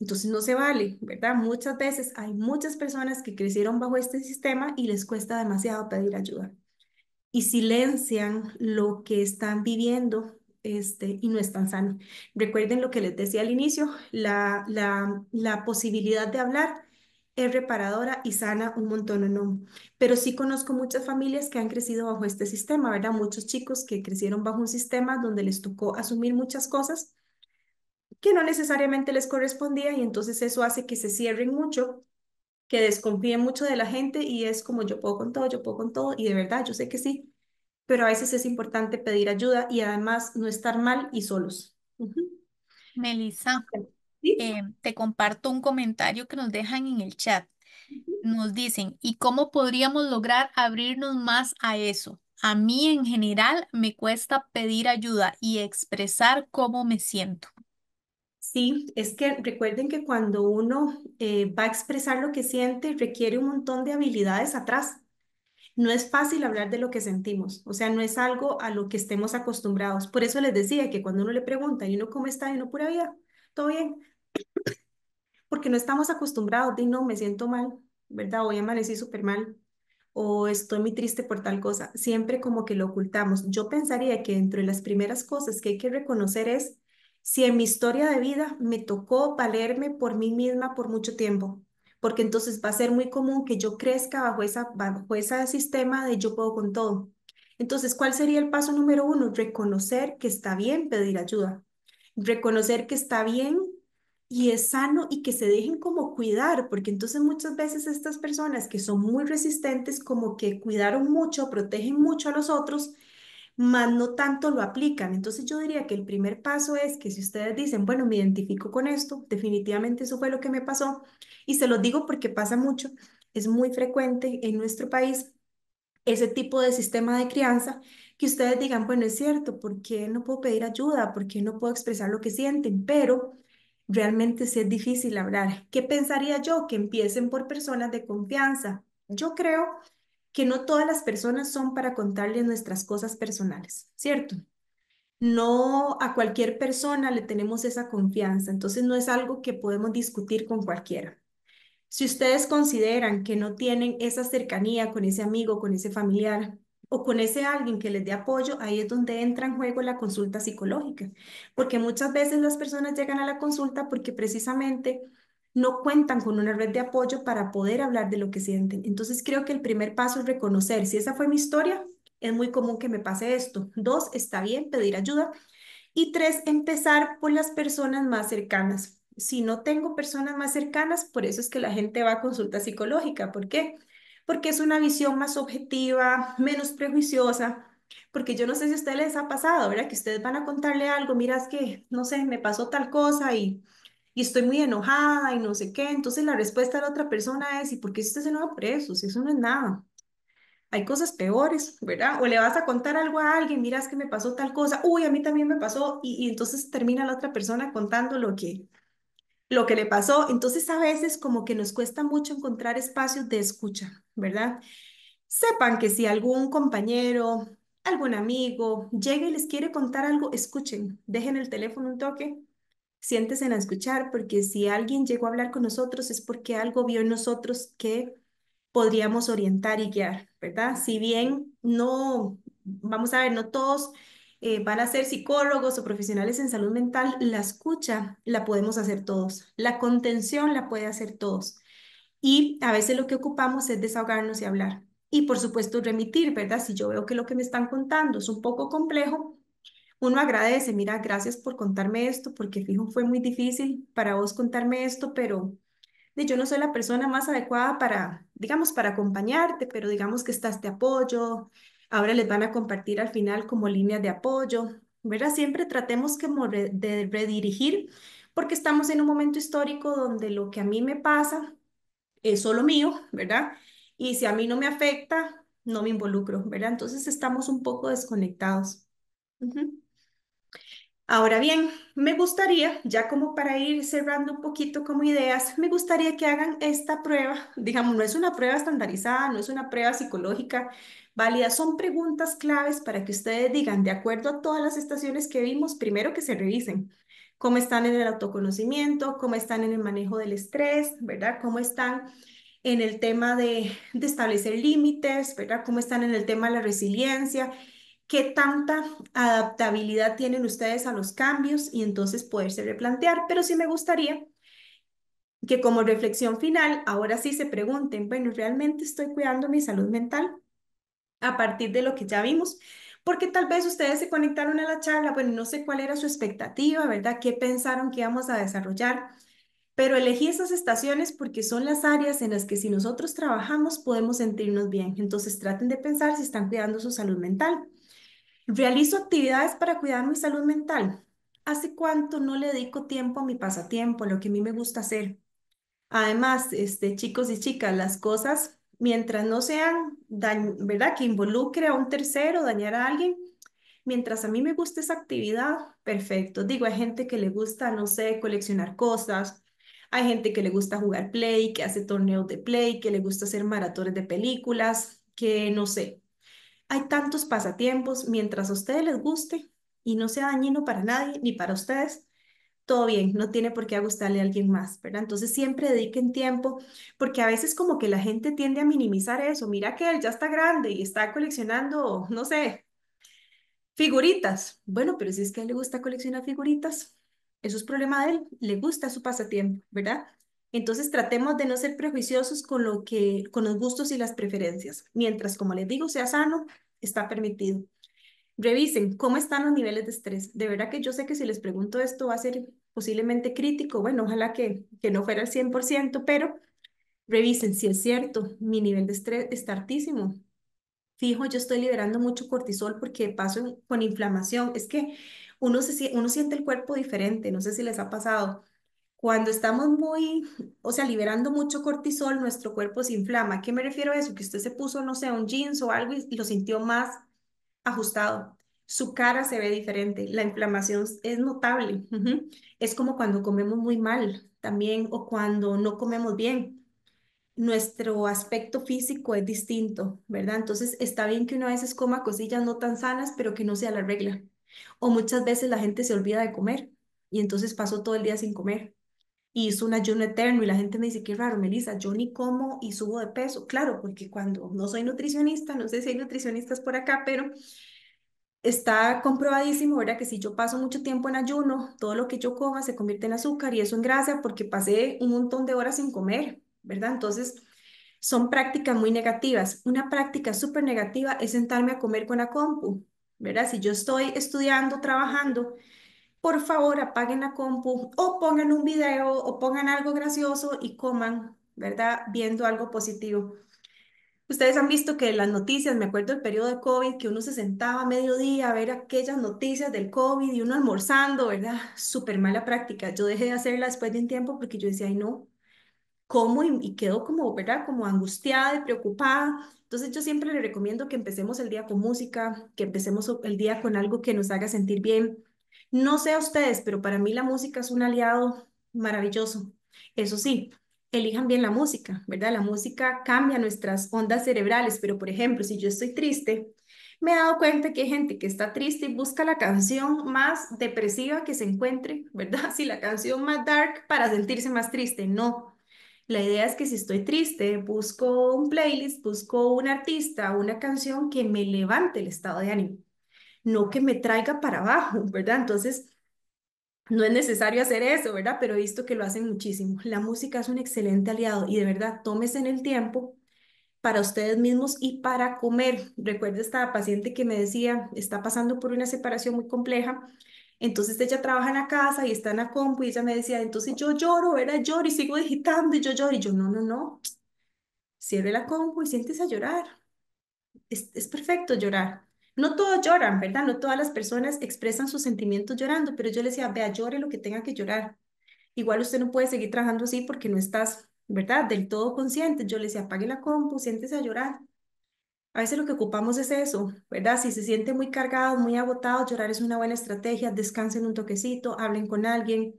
Entonces no se vale, ¿verdad? Muchas veces hay muchas personas que crecieron bajo este sistema y les cuesta demasiado pedir ayuda. Y silencian lo que están viviendo este, y no están sanos. Recuerden lo que les decía al inicio, la, la, la posibilidad de hablar es reparadora y sana un montón, ¿no? Pero sí conozco muchas familias que han crecido bajo este sistema, ¿verdad? Muchos chicos que crecieron bajo un sistema donde les tocó asumir muchas cosas que no necesariamente les correspondía y entonces eso hace que se cierren mucho, que desconfíen mucho de la gente y es como yo puedo con todo, yo puedo con todo y de verdad yo sé que sí, pero a veces es importante pedir ayuda y además no estar mal y solos. Melissa, eh, te comparto un comentario que nos dejan en el chat. Nos dicen, ¿y cómo podríamos lograr abrirnos más a eso? A mí en general me cuesta pedir ayuda y expresar cómo me siento. Sí, es que recuerden que cuando uno eh, va a expresar lo que siente, requiere un montón de habilidades atrás. No es fácil hablar de lo que sentimos, o sea, no es algo a lo que estemos acostumbrados. Por eso les decía que cuando uno le pregunta, ¿y uno cómo está? ¿Y uno pura vida? ¿Todo bien? Porque no estamos acostumbrados de, no, me siento mal, ¿verdad? Hoy amanecí súper mal o estoy muy triste por tal cosa. Siempre como que lo ocultamos. Yo pensaría que entre las primeras cosas que hay que reconocer es si en mi historia de vida me tocó valerme por mí misma por mucho tiempo, porque entonces va a ser muy común que yo crezca bajo, esa, bajo ese sistema de yo puedo con todo. Entonces, ¿cuál sería el paso número uno? Reconocer que está bien pedir ayuda, reconocer que está bien y es sano y que se dejen como cuidar, porque entonces muchas veces estas personas que son muy resistentes como que cuidaron mucho, protegen mucho a los otros más no tanto lo aplican. Entonces yo diría que el primer paso es que si ustedes dicen, bueno, me identifico con esto, definitivamente eso fue lo que me pasó, y se lo digo porque pasa mucho, es muy frecuente en nuestro país ese tipo de sistema de crianza que ustedes digan, bueno, es cierto, ¿por qué no puedo pedir ayuda? ¿Por qué no puedo expresar lo que sienten? Pero realmente sí es difícil hablar. ¿Qué pensaría yo? Que empiecen por personas de confianza. Yo creo que no todas las personas son para contarles nuestras cosas personales, ¿cierto? No a cualquier persona le tenemos esa confianza, entonces no es algo que podemos discutir con cualquiera. Si ustedes consideran que no tienen esa cercanía con ese amigo, con ese familiar o con ese alguien que les dé apoyo, ahí es donde entra en juego la consulta psicológica, porque muchas veces las personas llegan a la consulta porque precisamente no cuentan con una red de apoyo para poder hablar de lo que sienten. Entonces creo que el primer paso es reconocer, si esa fue mi historia, es muy común que me pase esto. Dos, está bien pedir ayuda. Y tres, empezar por las personas más cercanas. Si no tengo personas más cercanas, por eso es que la gente va a consulta psicológica. ¿Por qué? Porque es una visión más objetiva, menos prejuiciosa, porque yo no sé si a ustedes les ha pasado, ¿verdad? Que ustedes van a contarle algo, miras es que, no sé, me pasó tal cosa y y estoy muy enojada y no sé qué. Entonces la respuesta de la otra persona es, ¿y por qué usted se enoja por eso? Si eso no es nada. Hay cosas peores, ¿verdad? O le vas a contar algo a alguien, miras que me pasó tal cosa, uy, a mí también me pasó, y, entonces termina la otra persona contando lo que, lo que le pasó. Entonces a veces como que nos cuesta mucho encontrar espacios de escucha, ¿verdad? Sepan que si algún compañero, algún amigo llega y les quiere contar algo, escuchen, dejen el teléfono un toque, sientes a escuchar, porque si alguien llegó a hablar con nosotros es porque algo vio en nosotros que podríamos orientar y guiar, ¿verdad? Si bien no, vamos a ver, no todos eh, van a ser psicólogos o profesionales en salud mental, la escucha la podemos hacer todos, la contención la puede hacer todos. Y a veces lo que ocupamos es desahogarnos y hablar. Y por supuesto remitir, ¿verdad? Si yo veo que lo que me están contando es un poco complejo, uno agradece, mira, gracias por contarme esto, porque fijo, fue muy difícil para vos contarme esto, pero yo no soy la persona más adecuada para, digamos, para acompañarte, pero digamos que estás de apoyo, ahora les van a compartir al final como líneas de apoyo, ¿verdad? Siempre tratemos que de redirigir, porque estamos en un momento histórico donde lo que a mí me pasa es solo mío, ¿verdad? Y si a mí no me afecta, no me involucro, ¿verdad? Entonces estamos un poco desconectados. Ahora bien, me gustaría, ya como para ir cerrando un poquito como ideas, me gustaría que hagan esta prueba, digamos, no es una prueba estandarizada, no es una prueba psicológica válida, son preguntas claves para que ustedes digan, de acuerdo a todas las estaciones que vimos, primero que se revisen cómo están en el autoconocimiento, cómo están en el manejo del estrés, ¿verdad? Cómo están en el tema de, establecer límites, ¿verdad? Cómo están en el tema de la resiliencia qué tanta adaptabilidad tienen ustedes a los cambios y entonces poderse replantear. Pero sí me gustaría que como reflexión final, ahora sí se pregunten, bueno, ¿realmente estoy cuidando mi salud mental? A partir de lo que ya vimos, porque tal vez ustedes se conectaron a la charla, bueno, no sé cuál era su expectativa, ¿verdad? ¿Qué pensaron que íbamos a desarrollar? Pero elegí esas estaciones porque son las áreas en las que si nosotros trabajamos podemos sentirnos bien. Entonces traten de pensar si están cuidando su salud mental. Realizo actividades para cuidar mi salud mental. ¿Hace cuánto no le dedico tiempo a mi pasatiempo, a lo que a mí me gusta hacer? Además, este, chicos y chicas, las cosas, mientras no sean, ¿verdad? Que involucre a un tercero, dañar a alguien, mientras a mí me gusta esa actividad, perfecto. Digo, hay gente que le gusta, no sé, coleccionar cosas, hay gente que le gusta jugar play, que hace torneos de play, que le gusta hacer maratones de películas, que no sé, hay tantos pasatiempos, mientras a ustedes les guste y no sea dañino para nadie ni para ustedes, todo bien, no tiene por qué gustarle a alguien más, ¿verdad? Entonces siempre dediquen tiempo, porque a veces como que la gente tiende a minimizar eso, mira que él ya está grande y está coleccionando, no sé, figuritas. Bueno, pero si es que a él le gusta coleccionar figuritas, eso es problema de él, le gusta su pasatiempo, ¿verdad? Entonces tratemos de no ser prejuiciosos con, lo que, con los gustos y las preferencias, mientras, como les digo, sea sano, está permitido. Revisen cómo están los niveles de estrés. De verdad que yo sé que si les pregunto esto va a ser posiblemente crítico, bueno, ojalá que, que no fuera el 100%, pero revisen si es cierto, mi nivel de estrés está altísimo. Fijo, yo estoy liberando mucho cortisol porque paso con inflamación. Es que uno, se, uno siente el cuerpo diferente, no sé si les ha pasado cuando estamos muy, o sea, liberando mucho cortisol, nuestro cuerpo se inflama. qué me refiero a eso? Que usted se puso, no sé, un jeans o algo y lo sintió más ajustado. Su cara se ve diferente, la inflamación es notable. Es como cuando comemos muy mal también o cuando no comemos bien nuestro aspecto físico es distinto, ¿verdad? Entonces está bien que uno a veces coma cosillas no tan sanas, pero que no sea la regla. O muchas veces la gente se olvida de comer y entonces pasó todo el día sin comer y hizo un ayuno eterno y la gente me dice, qué raro, Melissa, yo ni como y subo de peso. Claro, porque cuando no soy nutricionista, no sé si hay nutricionistas por acá, pero está comprobadísimo, ¿verdad? Que si yo paso mucho tiempo en ayuno, todo lo que yo coma se convierte en azúcar y eso en grasa porque pasé un montón de horas sin comer, ¿verdad? Entonces, son prácticas muy negativas. Una práctica súper negativa es sentarme a comer con la compu, ¿verdad? Si yo estoy estudiando, trabajando por favor apaguen la compu o pongan un video o pongan algo gracioso y coman, ¿verdad? Viendo algo positivo. Ustedes han visto que las noticias, me acuerdo del periodo de COVID, que uno se sentaba a mediodía a ver aquellas noticias del COVID y uno almorzando, ¿verdad? Súper mala práctica. Yo dejé de hacerla después de un tiempo porque yo decía, ay, no, Como Y, quedó como, ¿verdad? Como angustiada y preocupada. Entonces yo siempre le recomiendo que empecemos el día con música, que empecemos el día con algo que nos haga sentir bien, no sé a ustedes, pero para mí la música es un aliado maravilloso. Eso sí, elijan bien la música, ¿verdad? La música cambia nuestras ondas cerebrales, pero por ejemplo, si yo estoy triste, me he dado cuenta que hay gente que está triste y busca la canción más depresiva que se encuentre, ¿verdad? Si la canción más dark para sentirse más triste, no. La idea es que si estoy triste, busco un playlist, busco un artista, una canción que me levante el estado de ánimo no que me traiga para abajo, ¿verdad? Entonces, no es necesario hacer eso, ¿verdad? Pero he visto que lo hacen muchísimo. La música es un excelente aliado y de verdad, tómese en el tiempo para ustedes mismos y para comer. Recuerdo esta paciente que me decía, está pasando por una separación muy compleja. Entonces ella trabaja en la casa y está en la compu y ella me decía, entonces yo lloro, ¿verdad? Lloro y sigo digitando y yo lloro. Y yo, no, no, no. Cierre la compu y siéntese a llorar. Es, es perfecto llorar. No todos lloran, ¿verdad? No todas las personas expresan sus sentimientos llorando, pero yo le decía, vea, llore lo que tenga que llorar. Igual usted no puede seguir trabajando así porque no estás, ¿verdad? Del todo consciente. Yo le decía, apague la compu, siéntese a llorar. A veces lo que ocupamos es eso, ¿verdad? Si se siente muy cargado, muy agotado, llorar es una buena estrategia, descansen un toquecito, hablen con alguien,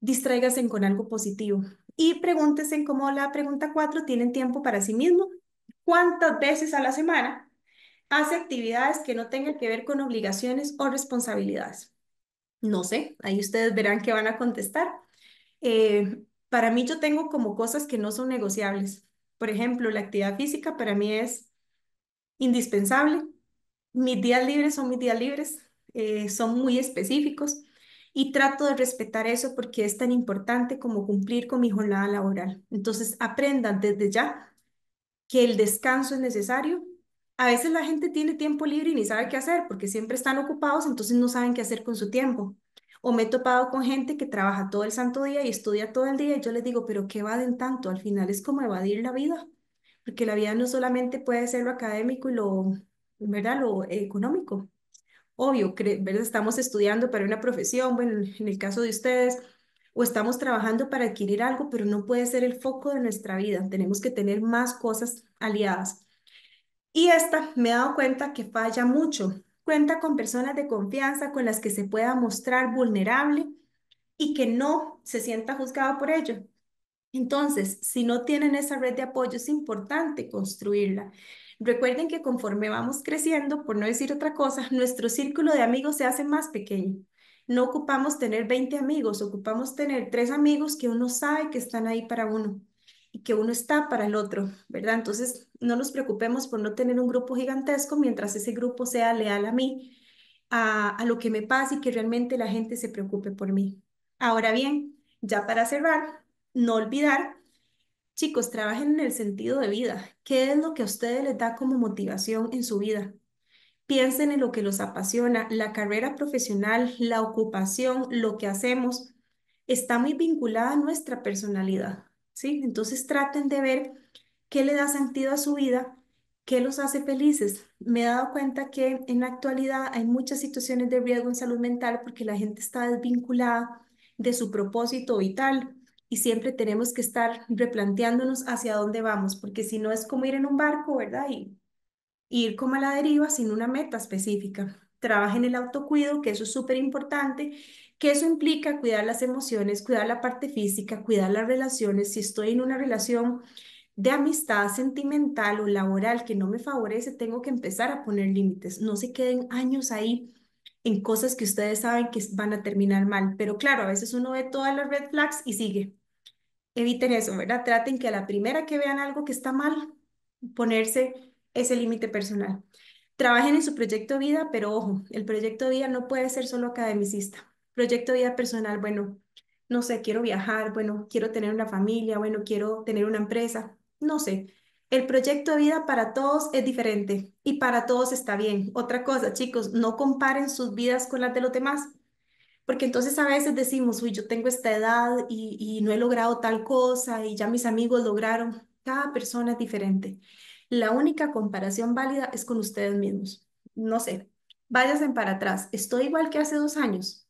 distráiganse con algo positivo. Y pregúntense como la pregunta cuatro ¿tienen tiempo para sí mismo? ¿Cuántas veces a la semana hace actividades que no tengan que ver con obligaciones o responsabilidades. No sé, ahí ustedes verán qué van a contestar. Eh, para mí yo tengo como cosas que no son negociables. Por ejemplo, la actividad física para mí es indispensable. Mis días libres son mis días libres, eh, son muy específicos y trato de respetar eso porque es tan importante como cumplir con mi jornada laboral. Entonces, aprendan desde ya que el descanso es necesario, a veces la gente tiene tiempo libre y ni sabe qué hacer porque siempre están ocupados, entonces no saben qué hacer con su tiempo. O me he topado con gente que trabaja todo el santo día y estudia todo el día y yo les digo, pero ¿qué evaden tanto? Al final es como evadir la vida, porque la vida no solamente puede ser lo académico y lo, ¿verdad? Lo económico. Obvio, ¿verdad? estamos estudiando para una profesión, bueno, en el caso de ustedes, o estamos trabajando para adquirir algo, pero no puede ser el foco de nuestra vida. Tenemos que tener más cosas aliadas. Y esta me he dado cuenta que falla mucho. Cuenta con personas de confianza con las que se pueda mostrar vulnerable y que no se sienta juzgada por ello. Entonces, si no tienen esa red de apoyo, es importante construirla. Recuerden que conforme vamos creciendo, por no decir otra cosa, nuestro círculo de amigos se hace más pequeño. No ocupamos tener 20 amigos, ocupamos tener tres amigos que uno sabe que están ahí para uno que uno está para el otro, ¿verdad? Entonces, no nos preocupemos por no tener un grupo gigantesco mientras ese grupo sea leal a mí, a, lo que me pasa y que realmente la gente se preocupe por mí. Ahora bien, ya para cerrar, no olvidar, chicos, trabajen en el sentido de vida. ¿Qué es lo que a ustedes les da como motivación en su vida? Piensen en lo que los apasiona, la carrera profesional, la ocupación, lo que hacemos, está muy vinculada a nuestra personalidad. ¿sí? Entonces traten de ver qué le da sentido a su vida, qué los hace felices. Me he dado cuenta que en la actualidad hay muchas situaciones de riesgo en salud mental porque la gente está desvinculada de su propósito vital y siempre tenemos que estar replanteándonos hacia dónde vamos, porque si no es como ir en un barco, ¿verdad? y ir como a la deriva sin una meta específica trabajen el autocuido, que eso es súper importante, que eso implica cuidar las emociones, cuidar la parte física, cuidar las relaciones. Si estoy en una relación de amistad sentimental o laboral que no me favorece, tengo que empezar a poner límites. No se queden años ahí en cosas que ustedes saben que van a terminar mal. Pero claro, a veces uno ve todas las red flags y sigue. Eviten eso, ¿verdad? Traten que a la primera que vean algo que está mal, ponerse ese límite personal. Trabajen en su proyecto de vida, pero ojo, el proyecto de vida no puede ser solo academicista. Proyecto de vida personal, bueno, no sé, quiero viajar, bueno, quiero tener una familia, bueno, quiero tener una empresa, no sé. El proyecto de vida para todos es diferente y para todos está bien. Otra cosa, chicos, no comparen sus vidas con las de los demás, porque entonces a veces decimos, uy, yo tengo esta edad y, y no he logrado tal cosa y ya mis amigos lograron. Cada persona es diferente. La única comparación válida es con ustedes mismos. No sé, váyanse para atrás. ¿Estoy igual que hace dos años?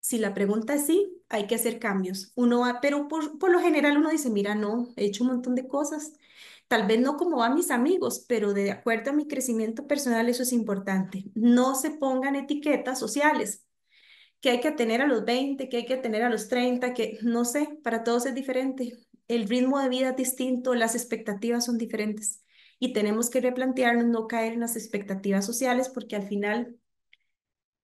Si la pregunta es sí, hay que hacer cambios. Uno va, pero por, por lo general uno dice, mira, no, he hecho un montón de cosas. Tal vez no como a mis amigos, pero de acuerdo a mi crecimiento personal eso es importante. No se pongan etiquetas sociales que hay que tener a los 20, que hay que tener a los 30, que no sé, para todos es diferente el ritmo de vida es distinto, las expectativas son diferentes y tenemos que replantearnos, no caer en las expectativas sociales porque al final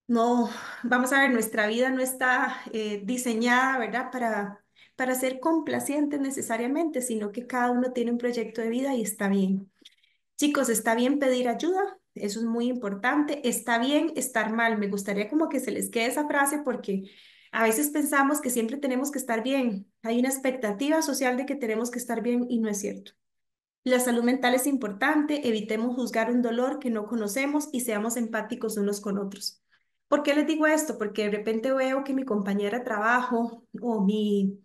no, vamos a ver, nuestra vida no está eh, diseñada, ¿verdad? Para, para ser complaciente necesariamente, sino que cada uno tiene un proyecto de vida y está bien. Chicos, está bien pedir ayuda, eso es muy importante. Está bien estar mal. Me gustaría como que se les quede esa frase porque a veces pensamos que siempre tenemos que estar bien. Hay una expectativa social de que tenemos que estar bien y no es cierto. La salud mental es importante, evitemos juzgar un dolor que no conocemos y seamos empáticos unos con otros. ¿Por qué les digo esto? Porque de repente veo que mi compañera de trabajo o mi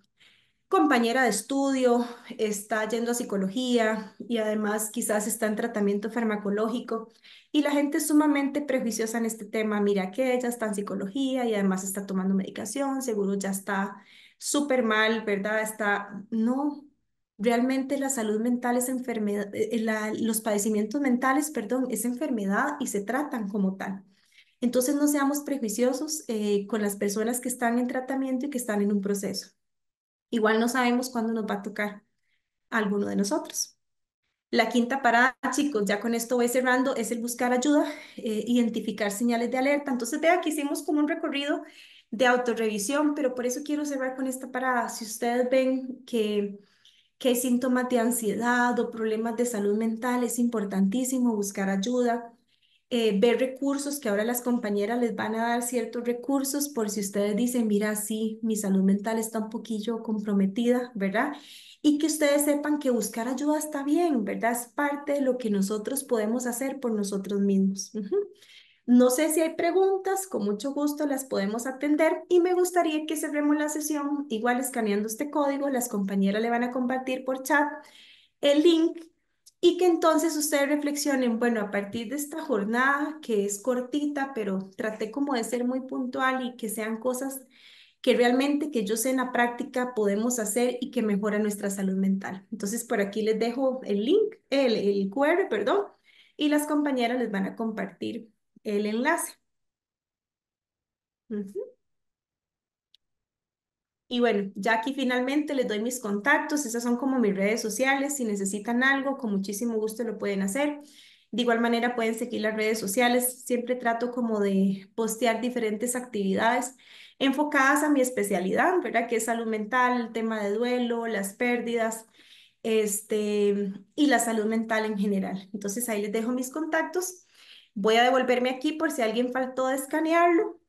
compañera de estudio, está yendo a psicología y además quizás está en tratamiento farmacológico y la gente es sumamente prejuiciosa en este tema. Mira que ella está en psicología y además está tomando medicación, seguro ya está súper mal, ¿verdad? Está, no, realmente la salud mental es enfermedad, eh, eh, los padecimientos mentales, perdón, es enfermedad y se tratan como tal. Entonces no seamos prejuiciosos eh, con las personas que están en tratamiento y que están en un proceso. Igual no sabemos cuándo nos va a tocar alguno de nosotros. La quinta parada, chicos, ya con esto voy cerrando, es el buscar ayuda, eh, identificar señales de alerta. Entonces, vea que hicimos como un recorrido de autorrevisión, pero por eso quiero cerrar con esta parada. Si ustedes ven que, que hay síntomas de ansiedad o problemas de salud mental, es importantísimo buscar ayuda. Eh, ver recursos, que ahora las compañeras les van a dar ciertos recursos por si ustedes dicen, mira, sí, mi salud mental está un poquillo comprometida, ¿verdad? Y que ustedes sepan que buscar ayuda está bien, ¿verdad? Es parte de lo que nosotros podemos hacer por nosotros mismos. No sé si hay preguntas, con mucho gusto las podemos atender y me gustaría que cerremos la sesión igual escaneando este código. Las compañeras le van a compartir por chat el link y que entonces ustedes reflexionen, bueno, a partir de esta jornada que es cortita, pero traté como de ser muy puntual y que sean cosas que realmente que yo sé en la práctica podemos hacer y que mejora nuestra salud mental. Entonces, por aquí les dejo el link, el, el QR, perdón, y las compañeras les van a compartir el enlace. Y bueno, ya aquí finalmente les doy mis contactos, esas son como mis redes sociales, si necesitan algo, con muchísimo gusto lo pueden hacer. De igual manera pueden seguir las redes sociales, siempre trato como de postear diferentes actividades enfocadas a mi especialidad, ¿verdad? Que es salud mental, el tema de duelo, las pérdidas, este, y la salud mental en general. Entonces ahí les dejo mis contactos. Voy a devolverme aquí por si alguien faltó de escanearlo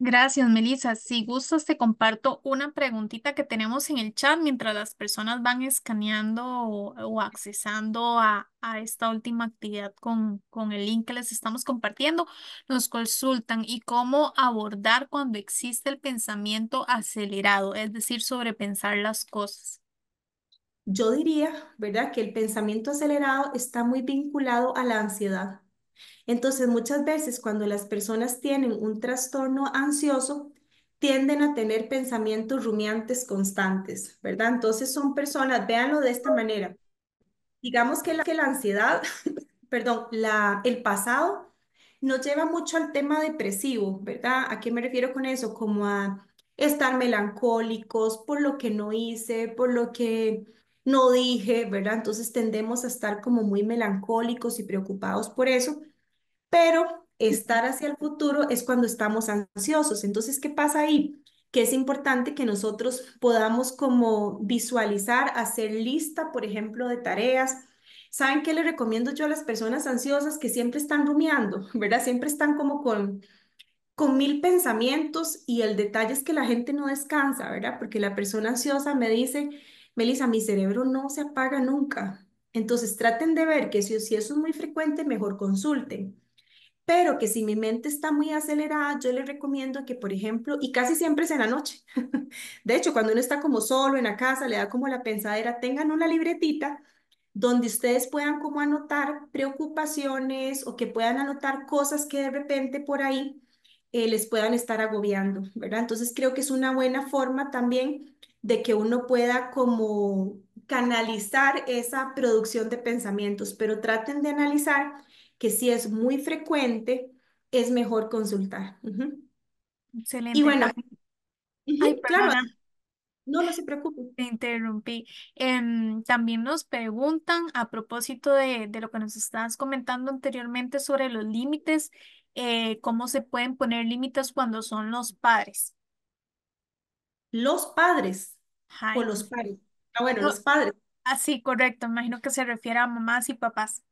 Gracias, Melissa. Si gustas, te comparto una preguntita que tenemos en el chat mientras las personas van escaneando o, accesando a, esta última actividad con, con el link que les estamos compartiendo. Nos consultan y cómo abordar cuando existe el pensamiento acelerado, es decir, sobrepensar las cosas. Yo diría, ¿verdad?, que el pensamiento acelerado está muy vinculado a la ansiedad. Entonces, muchas veces cuando las personas tienen un trastorno ansioso, tienden a tener pensamientos rumiantes constantes, ¿verdad? Entonces son personas, véanlo de esta manera. Digamos que la, la ansiedad, perdón, la, el pasado nos lleva mucho al tema depresivo, ¿verdad? ¿A qué me refiero con eso? Como a estar melancólicos por lo que no hice, por lo que no dije, ¿verdad? Entonces tendemos a estar como muy melancólicos y preocupados por eso, pero estar hacia el futuro es cuando estamos ansiosos. Entonces, ¿qué pasa ahí? que es importante que nosotros podamos como visualizar, hacer lista, por ejemplo, de tareas. ¿Saben qué le recomiendo yo a las personas ansiosas que siempre están rumiando, verdad? Siempre están como con, con mil pensamientos y el detalle es que la gente no descansa, ¿verdad? Porque la persona ansiosa me dice, Melissa, mi cerebro no se apaga nunca. Entonces traten de ver que si, eso es muy frecuente, mejor consulten. Pero que si mi mente está muy acelerada, yo les recomiendo que, por ejemplo, y casi siempre es en la noche. De hecho, cuando uno está como solo en la casa, le da como la pensadera, tengan una libretita donde ustedes puedan como anotar preocupaciones o que puedan anotar cosas que de repente por ahí eh, les puedan estar agobiando, ¿verdad? Entonces creo que es una buena forma también de que uno pueda como canalizar esa producción de pensamientos, pero traten de analizar que si es muy frecuente, es mejor consultar. Excelente. Y bueno, claro. No, no se preocupe. Te interrumpí. Em, también nos preguntan a propósito de, lo que nos estabas comentando anteriormente sobre los límites, eh, cómo se pueden poner límites cuando son los padres los padres o los padres. Ah, bueno, los padres. Ah, sí, correcto. Imagino que se refiere a mamás y papás.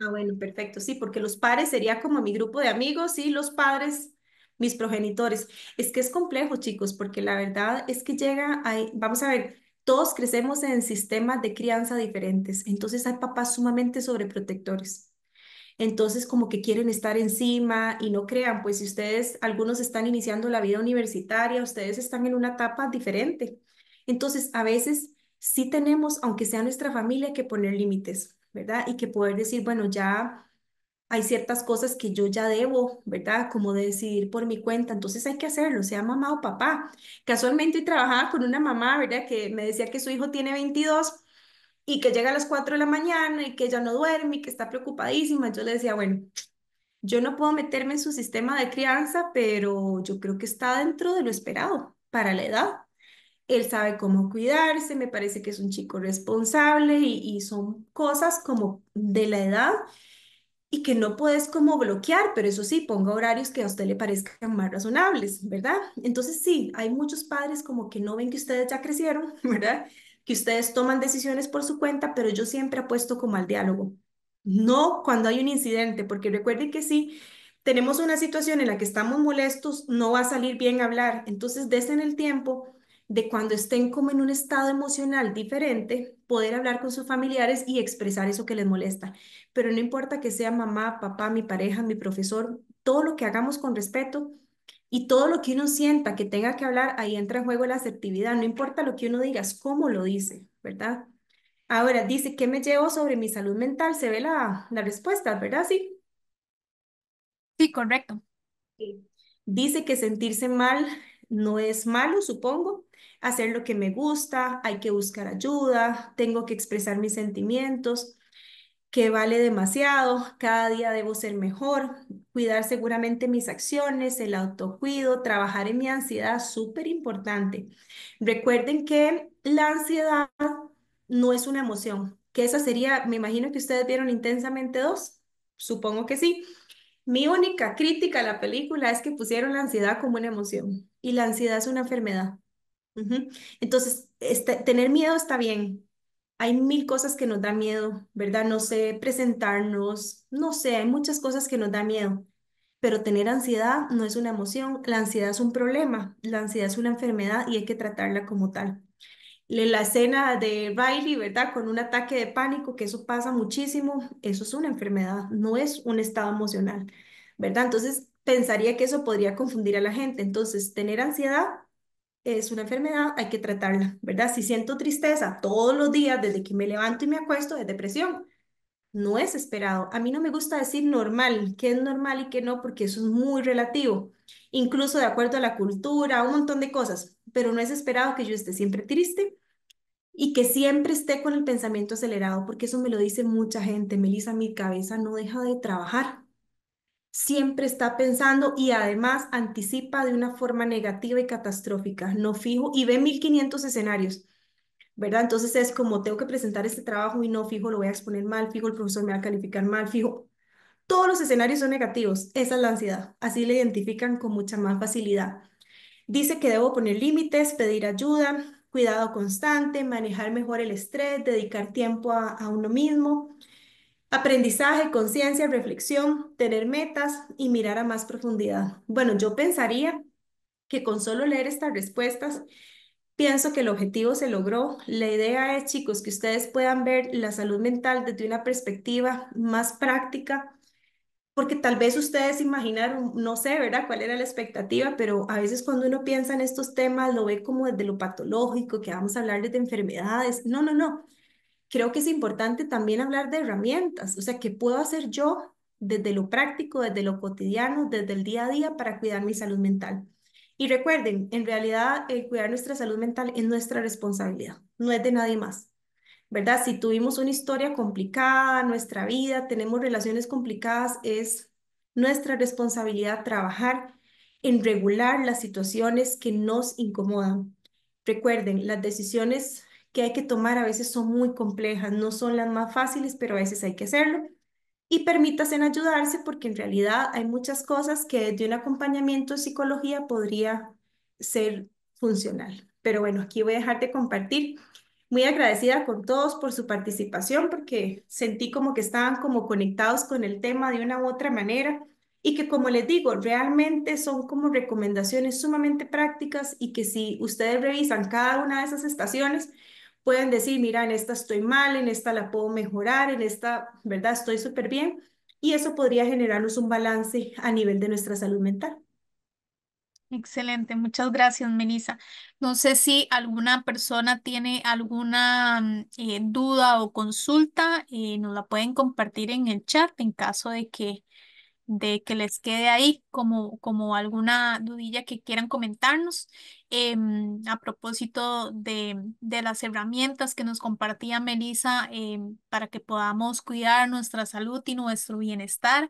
Ah, bueno, perfecto. Sí, porque los padres sería como mi grupo de amigos y los padres, mis progenitores. Es que es complejo, chicos, porque la verdad es que llega ahí, vamos a ver, todos crecemos en sistemas de crianza diferentes. Entonces hay papás sumamente sobreprotectores entonces como que quieren estar encima y no crean, pues si ustedes, algunos están iniciando la vida universitaria, ustedes están en una etapa diferente. Entonces, a veces sí tenemos, aunque sea nuestra familia, que poner límites, ¿verdad? Y que poder decir, bueno, ya hay ciertas cosas que yo ya debo, ¿verdad? Como de decidir por mi cuenta, entonces hay que hacerlo, sea mamá o papá. Casualmente trabajaba con una mamá, ¿verdad? Que me decía que su hijo tiene 22 y que llega a las 4 de la mañana y que ya no duerme y que está preocupadísima. Yo le decía, bueno, yo no puedo meterme en su sistema de crianza, pero yo creo que está dentro de lo esperado para la edad. Él sabe cómo cuidarse, me parece que es un chico responsable y, y son cosas como de la edad y que no puedes como bloquear, pero eso sí, ponga horarios que a usted le parezcan más razonables, ¿verdad? Entonces sí, hay muchos padres como que no ven que ustedes ya crecieron, ¿verdad? que ustedes toman decisiones por su cuenta, pero yo siempre apuesto como al diálogo. No cuando hay un incidente, porque recuerden que si tenemos una situación en la que estamos molestos, no va a salir bien hablar. Entonces, desde el tiempo de cuando estén como en un estado emocional diferente, poder hablar con sus familiares y expresar eso que les molesta. Pero no importa que sea mamá, papá, mi pareja, mi profesor, todo lo que hagamos con respeto, y todo lo que uno sienta que tenga que hablar, ahí entra en juego la asertividad, no importa lo que uno diga, cómo lo dice, ¿verdad? Ahora, dice, ¿qué me llevo sobre mi salud mental? Se ve la, la respuesta, ¿verdad? Sí. Sí, correcto. Dice que sentirse mal no es malo, supongo. Hacer lo que me gusta, hay que buscar ayuda, tengo que expresar mis sentimientos que vale demasiado, cada día debo ser mejor, cuidar seguramente mis acciones, el autocuido, trabajar en mi ansiedad, súper importante. Recuerden que la ansiedad no es una emoción, que esa sería, me imagino que ustedes vieron intensamente dos, supongo que sí. Mi única crítica a la película es que pusieron la ansiedad como una emoción y la ansiedad es una enfermedad. Entonces, este, tener miedo está bien, hay mil cosas que nos da miedo, ¿verdad? No sé, presentarnos, no sé, hay muchas cosas que nos da miedo. Pero tener ansiedad no es una emoción, la ansiedad es un problema, la ansiedad es una enfermedad y hay que tratarla como tal. La escena de Riley, ¿verdad? Con un ataque de pánico, que eso pasa muchísimo, eso es una enfermedad, no es un estado emocional, ¿verdad? Entonces, pensaría que eso podría confundir a la gente. Entonces, tener ansiedad es una enfermedad, hay que tratarla, ¿verdad? Si siento tristeza todos los días desde que me levanto y me acuesto, es depresión. No es esperado. A mí no me gusta decir normal, qué es normal y qué no, porque eso es muy relativo, incluso de acuerdo a la cultura, un montón de cosas, pero no es esperado que yo esté siempre triste y que siempre esté con el pensamiento acelerado, porque eso me lo dice mucha gente. Melissa, mi cabeza no deja de trabajar, siempre está pensando y además anticipa de una forma negativa y catastrófica, no fijo y ve 1500 escenarios. ¿Verdad? Entonces es como tengo que presentar este trabajo y no fijo, lo voy a exponer mal, fijo, el profesor me va a calificar mal, fijo. Todos los escenarios son negativos, esa es la ansiedad, así le identifican con mucha más facilidad. Dice que debo poner límites, pedir ayuda, cuidado constante, manejar mejor el estrés, dedicar tiempo a, a uno mismo, Aprendizaje, conciencia, reflexión, tener metas y mirar a más profundidad. Bueno, yo pensaría que con solo leer estas respuestas, pienso que el objetivo se logró. La idea es, chicos, que ustedes puedan ver la salud mental desde una perspectiva más práctica, porque tal vez ustedes imaginaron, no sé, ¿verdad?, cuál era la expectativa, pero a veces cuando uno piensa en estos temas lo ve como desde lo patológico, que vamos a hablar desde enfermedades. No, no, no creo que es importante también hablar de herramientas, o sea, ¿qué puedo hacer yo desde lo práctico, desde lo cotidiano, desde el día a día para cuidar mi salud mental? Y recuerden, en realidad cuidar nuestra salud mental es nuestra responsabilidad, no es de nadie más. ¿Verdad? Si tuvimos una historia complicada, nuestra vida, tenemos relaciones complicadas, es nuestra responsabilidad trabajar en regular las situaciones que nos incomodan. Recuerden, las decisiones que hay que tomar a veces son muy complejas, no son las más fáciles, pero a veces hay que hacerlo. Y en ayudarse porque en realidad hay muchas cosas que desde un acompañamiento de psicología podría ser funcional. Pero bueno, aquí voy a dejarte compartir. Muy agradecida con todos por su participación porque sentí como que estaban como conectados con el tema de una u otra manera y que como les digo, realmente son como recomendaciones sumamente prácticas y que si ustedes revisan cada una de esas estaciones, pueden decir, mira, en esta estoy mal, en esta la puedo mejorar, en esta, ¿verdad? Estoy súper bien. Y eso podría generarnos un balance a nivel de nuestra salud mental. Excelente, muchas gracias, Melissa. No sé si alguna persona tiene alguna mm, eh, duda o consulta, eh, nos la pueden compartir en el chat en caso de que de que les quede ahí como, como alguna dudilla que quieran comentarnos em, a propósito de, las herramientas que nos compartía Melissa em, para que podamos cuidar nuestra salud y nuestro bienestar.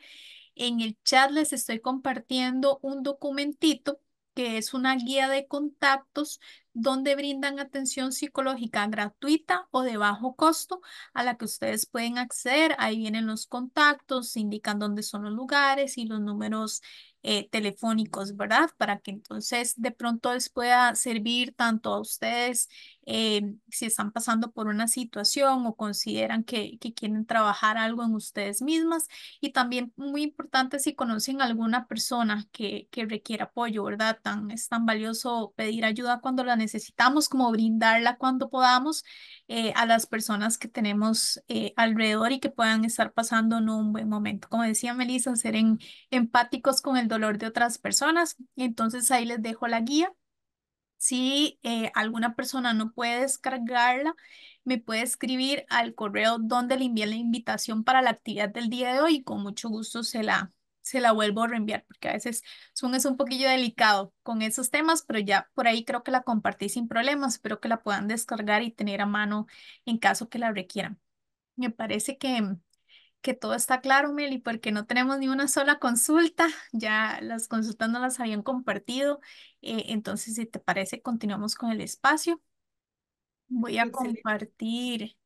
En el chat les estoy compartiendo un documentito que es una guía de contactos donde brindan atención psicológica gratuita o de bajo costo a la que ustedes pueden acceder. Ahí vienen los contactos, indican dónde son los lugares y los números eh, telefónicos, ¿verdad? Para que entonces de pronto les pueda servir tanto a ustedes Em, si están pasando por una situación o consideran que, que quieren trabajar algo en ustedes mismas. Y también muy importante si conocen alguna persona que, que requiere apoyo, ¿verdad? Tan, es tan valioso pedir ayuda cuando la necesitamos como brindarla cuando podamos eh, a las personas que tenemos eh, alrededor y que puedan estar pasando en un buen momento. Como decía Melissa, ser empáticos con el dolor de otras personas. Entonces ahí les dejo la guía si eh, alguna persona no puede descargarla, me puede escribir al correo donde le envié la invitación para la actividad del día de hoy y con mucho gusto se la, se la vuelvo a reenviar porque a veces son es un poquillo delicado con esos temas, pero ya por ahí creo que la compartí sin problemas. Espero que la puedan descargar y tener a mano en caso que la requieran. Me parece que que todo está claro, Meli, porque no tenemos ni una sola consulta, ya las consultas no las habían compartido, eh, entonces si te parece continuamos con el espacio. Voy a compartir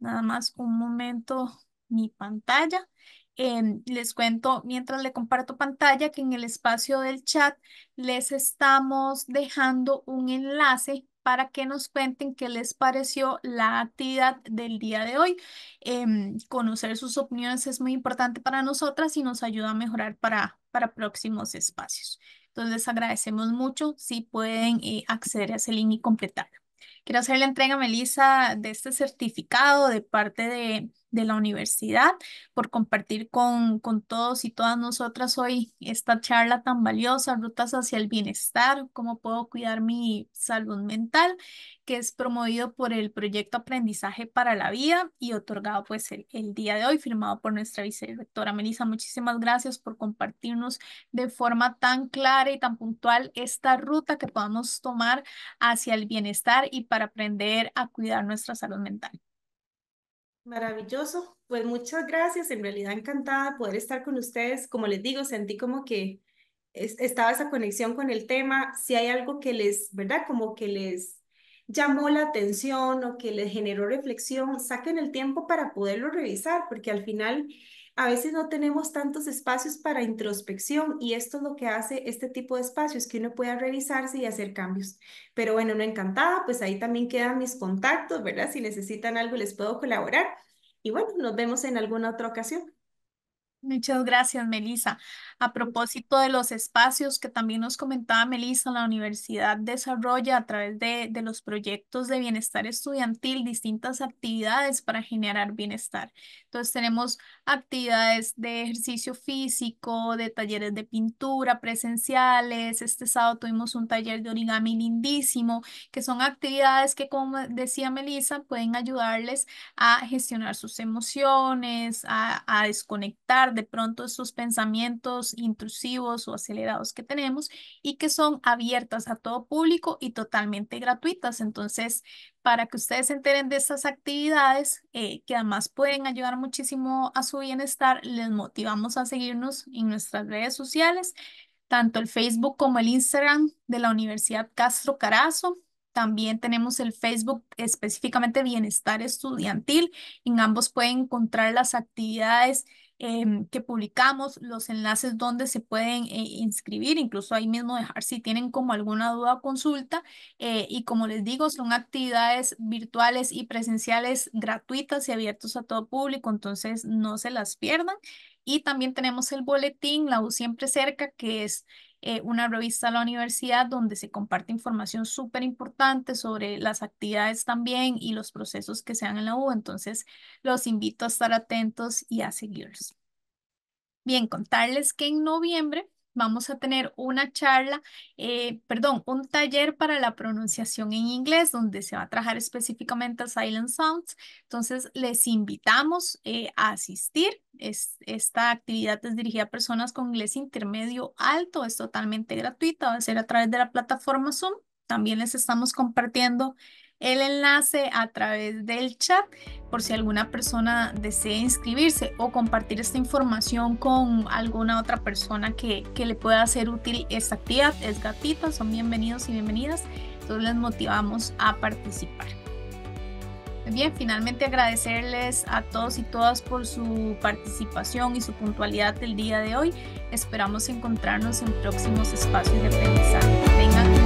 nada más un momento mi pantalla. Em, les cuento, mientras le comparto pantalla, que en el espacio del chat les estamos dejando un enlace para que nos cuenten qué les pareció la actividad del día de hoy. Em, conocer sus opiniones es muy importante para nosotras y nos ayuda a mejorar para, para próximos espacios. Entonces, agradecemos mucho si pueden eh, acceder a ese link y completarlo. Quiero hacer la entrega, Melissa, de este certificado de parte de de la universidad, por compartir con, con todos y todas nosotras hoy esta charla tan valiosa, Rutas hacia el Bienestar, cómo puedo cuidar mi salud mental, que es promovido por el proyecto Aprendizaje para la Vida y otorgado pues el, el día de hoy, firmado por nuestra vicerectora Melissa. Muchísimas gracias por compartirnos de forma tan clara y tan puntual esta ruta que podamos tomar hacia el bienestar y para aprender a cuidar nuestra salud mental. Maravilloso. Pues muchas gracias. En realidad encantada de poder estar con ustedes. Como les digo, sentí como que estaba esa conexión con el tema. Si hay algo que les, ¿verdad? Como que les llamó la atención o que les generó reflexión, saquen el tiempo para poderlo revisar, porque al final a veces no tenemos tantos espacios para introspección y esto es lo que hace este tipo de espacios, que uno pueda revisarse y hacer cambios. Pero bueno, una encantada, pues ahí también quedan mis contactos, ¿verdad? Si necesitan algo les puedo colaborar. Y bueno, nos vemos en alguna otra ocasión. Muchas gracias, Melissa. A propósito de los espacios que también nos comentaba Melissa, la universidad desarrolla a través de, de, los proyectos de bienestar estudiantil distintas actividades para generar bienestar. Entonces tenemos actividades de ejercicio físico, de talleres de pintura presenciales. Este sábado tuvimos un taller de origami lindísimo, que son actividades que, como decía Melissa, pueden ayudarles a gestionar sus emociones, a, a desconectar de pronto esos pensamientos intrusivos o acelerados que tenemos y que son abiertas a todo público y totalmente gratuitas. Entonces, para que ustedes se enteren de estas actividades eh, que además pueden ayudar muchísimo a su bienestar, les motivamos a seguirnos en nuestras redes sociales, tanto el Facebook como el Instagram de la Universidad Castro Carazo. También tenemos el Facebook específicamente Bienestar Estudiantil. En ambos pueden encontrar las actividades Em, que publicamos, los enlaces donde se pueden eh, inscribir, incluso ahí mismo dejar si tienen como alguna duda o consulta. Eh, y como les digo, son actividades virtuales y presenciales gratuitas y abiertos a todo público, entonces no se las pierdan. Y también tenemos el boletín, la U siempre cerca, que es eh, una revista a la universidad donde se comparte información súper importante sobre las actividades también y los procesos que se dan en la U. Entonces, los invito a estar atentos y a seguirlos. Bien, contarles que en noviembre vamos a tener una charla, eh, perdón, un taller para la pronunciación en inglés, donde se va a trabajar específicamente a Silent Sounds. Entonces, les invitamos eh, a asistir. esta actividad es dirigida a personas con inglés intermedio alto, es totalmente gratuita, va a ser a través de la plataforma Zoom. También les estamos compartiendo el enlace a través del chat por si alguna persona desea inscribirse o compartir esta información con alguna otra persona que, que le pueda ser útil esta actividad. Es gatita, son bienvenidos y bienvenidas. Entonces les motivamos a participar. Bien, finalmente agradecerles a todos y todas por su participación y su puntualidad del día de hoy. Esperamos encontrarnos en próximos espacios de aprendizaje. Vengan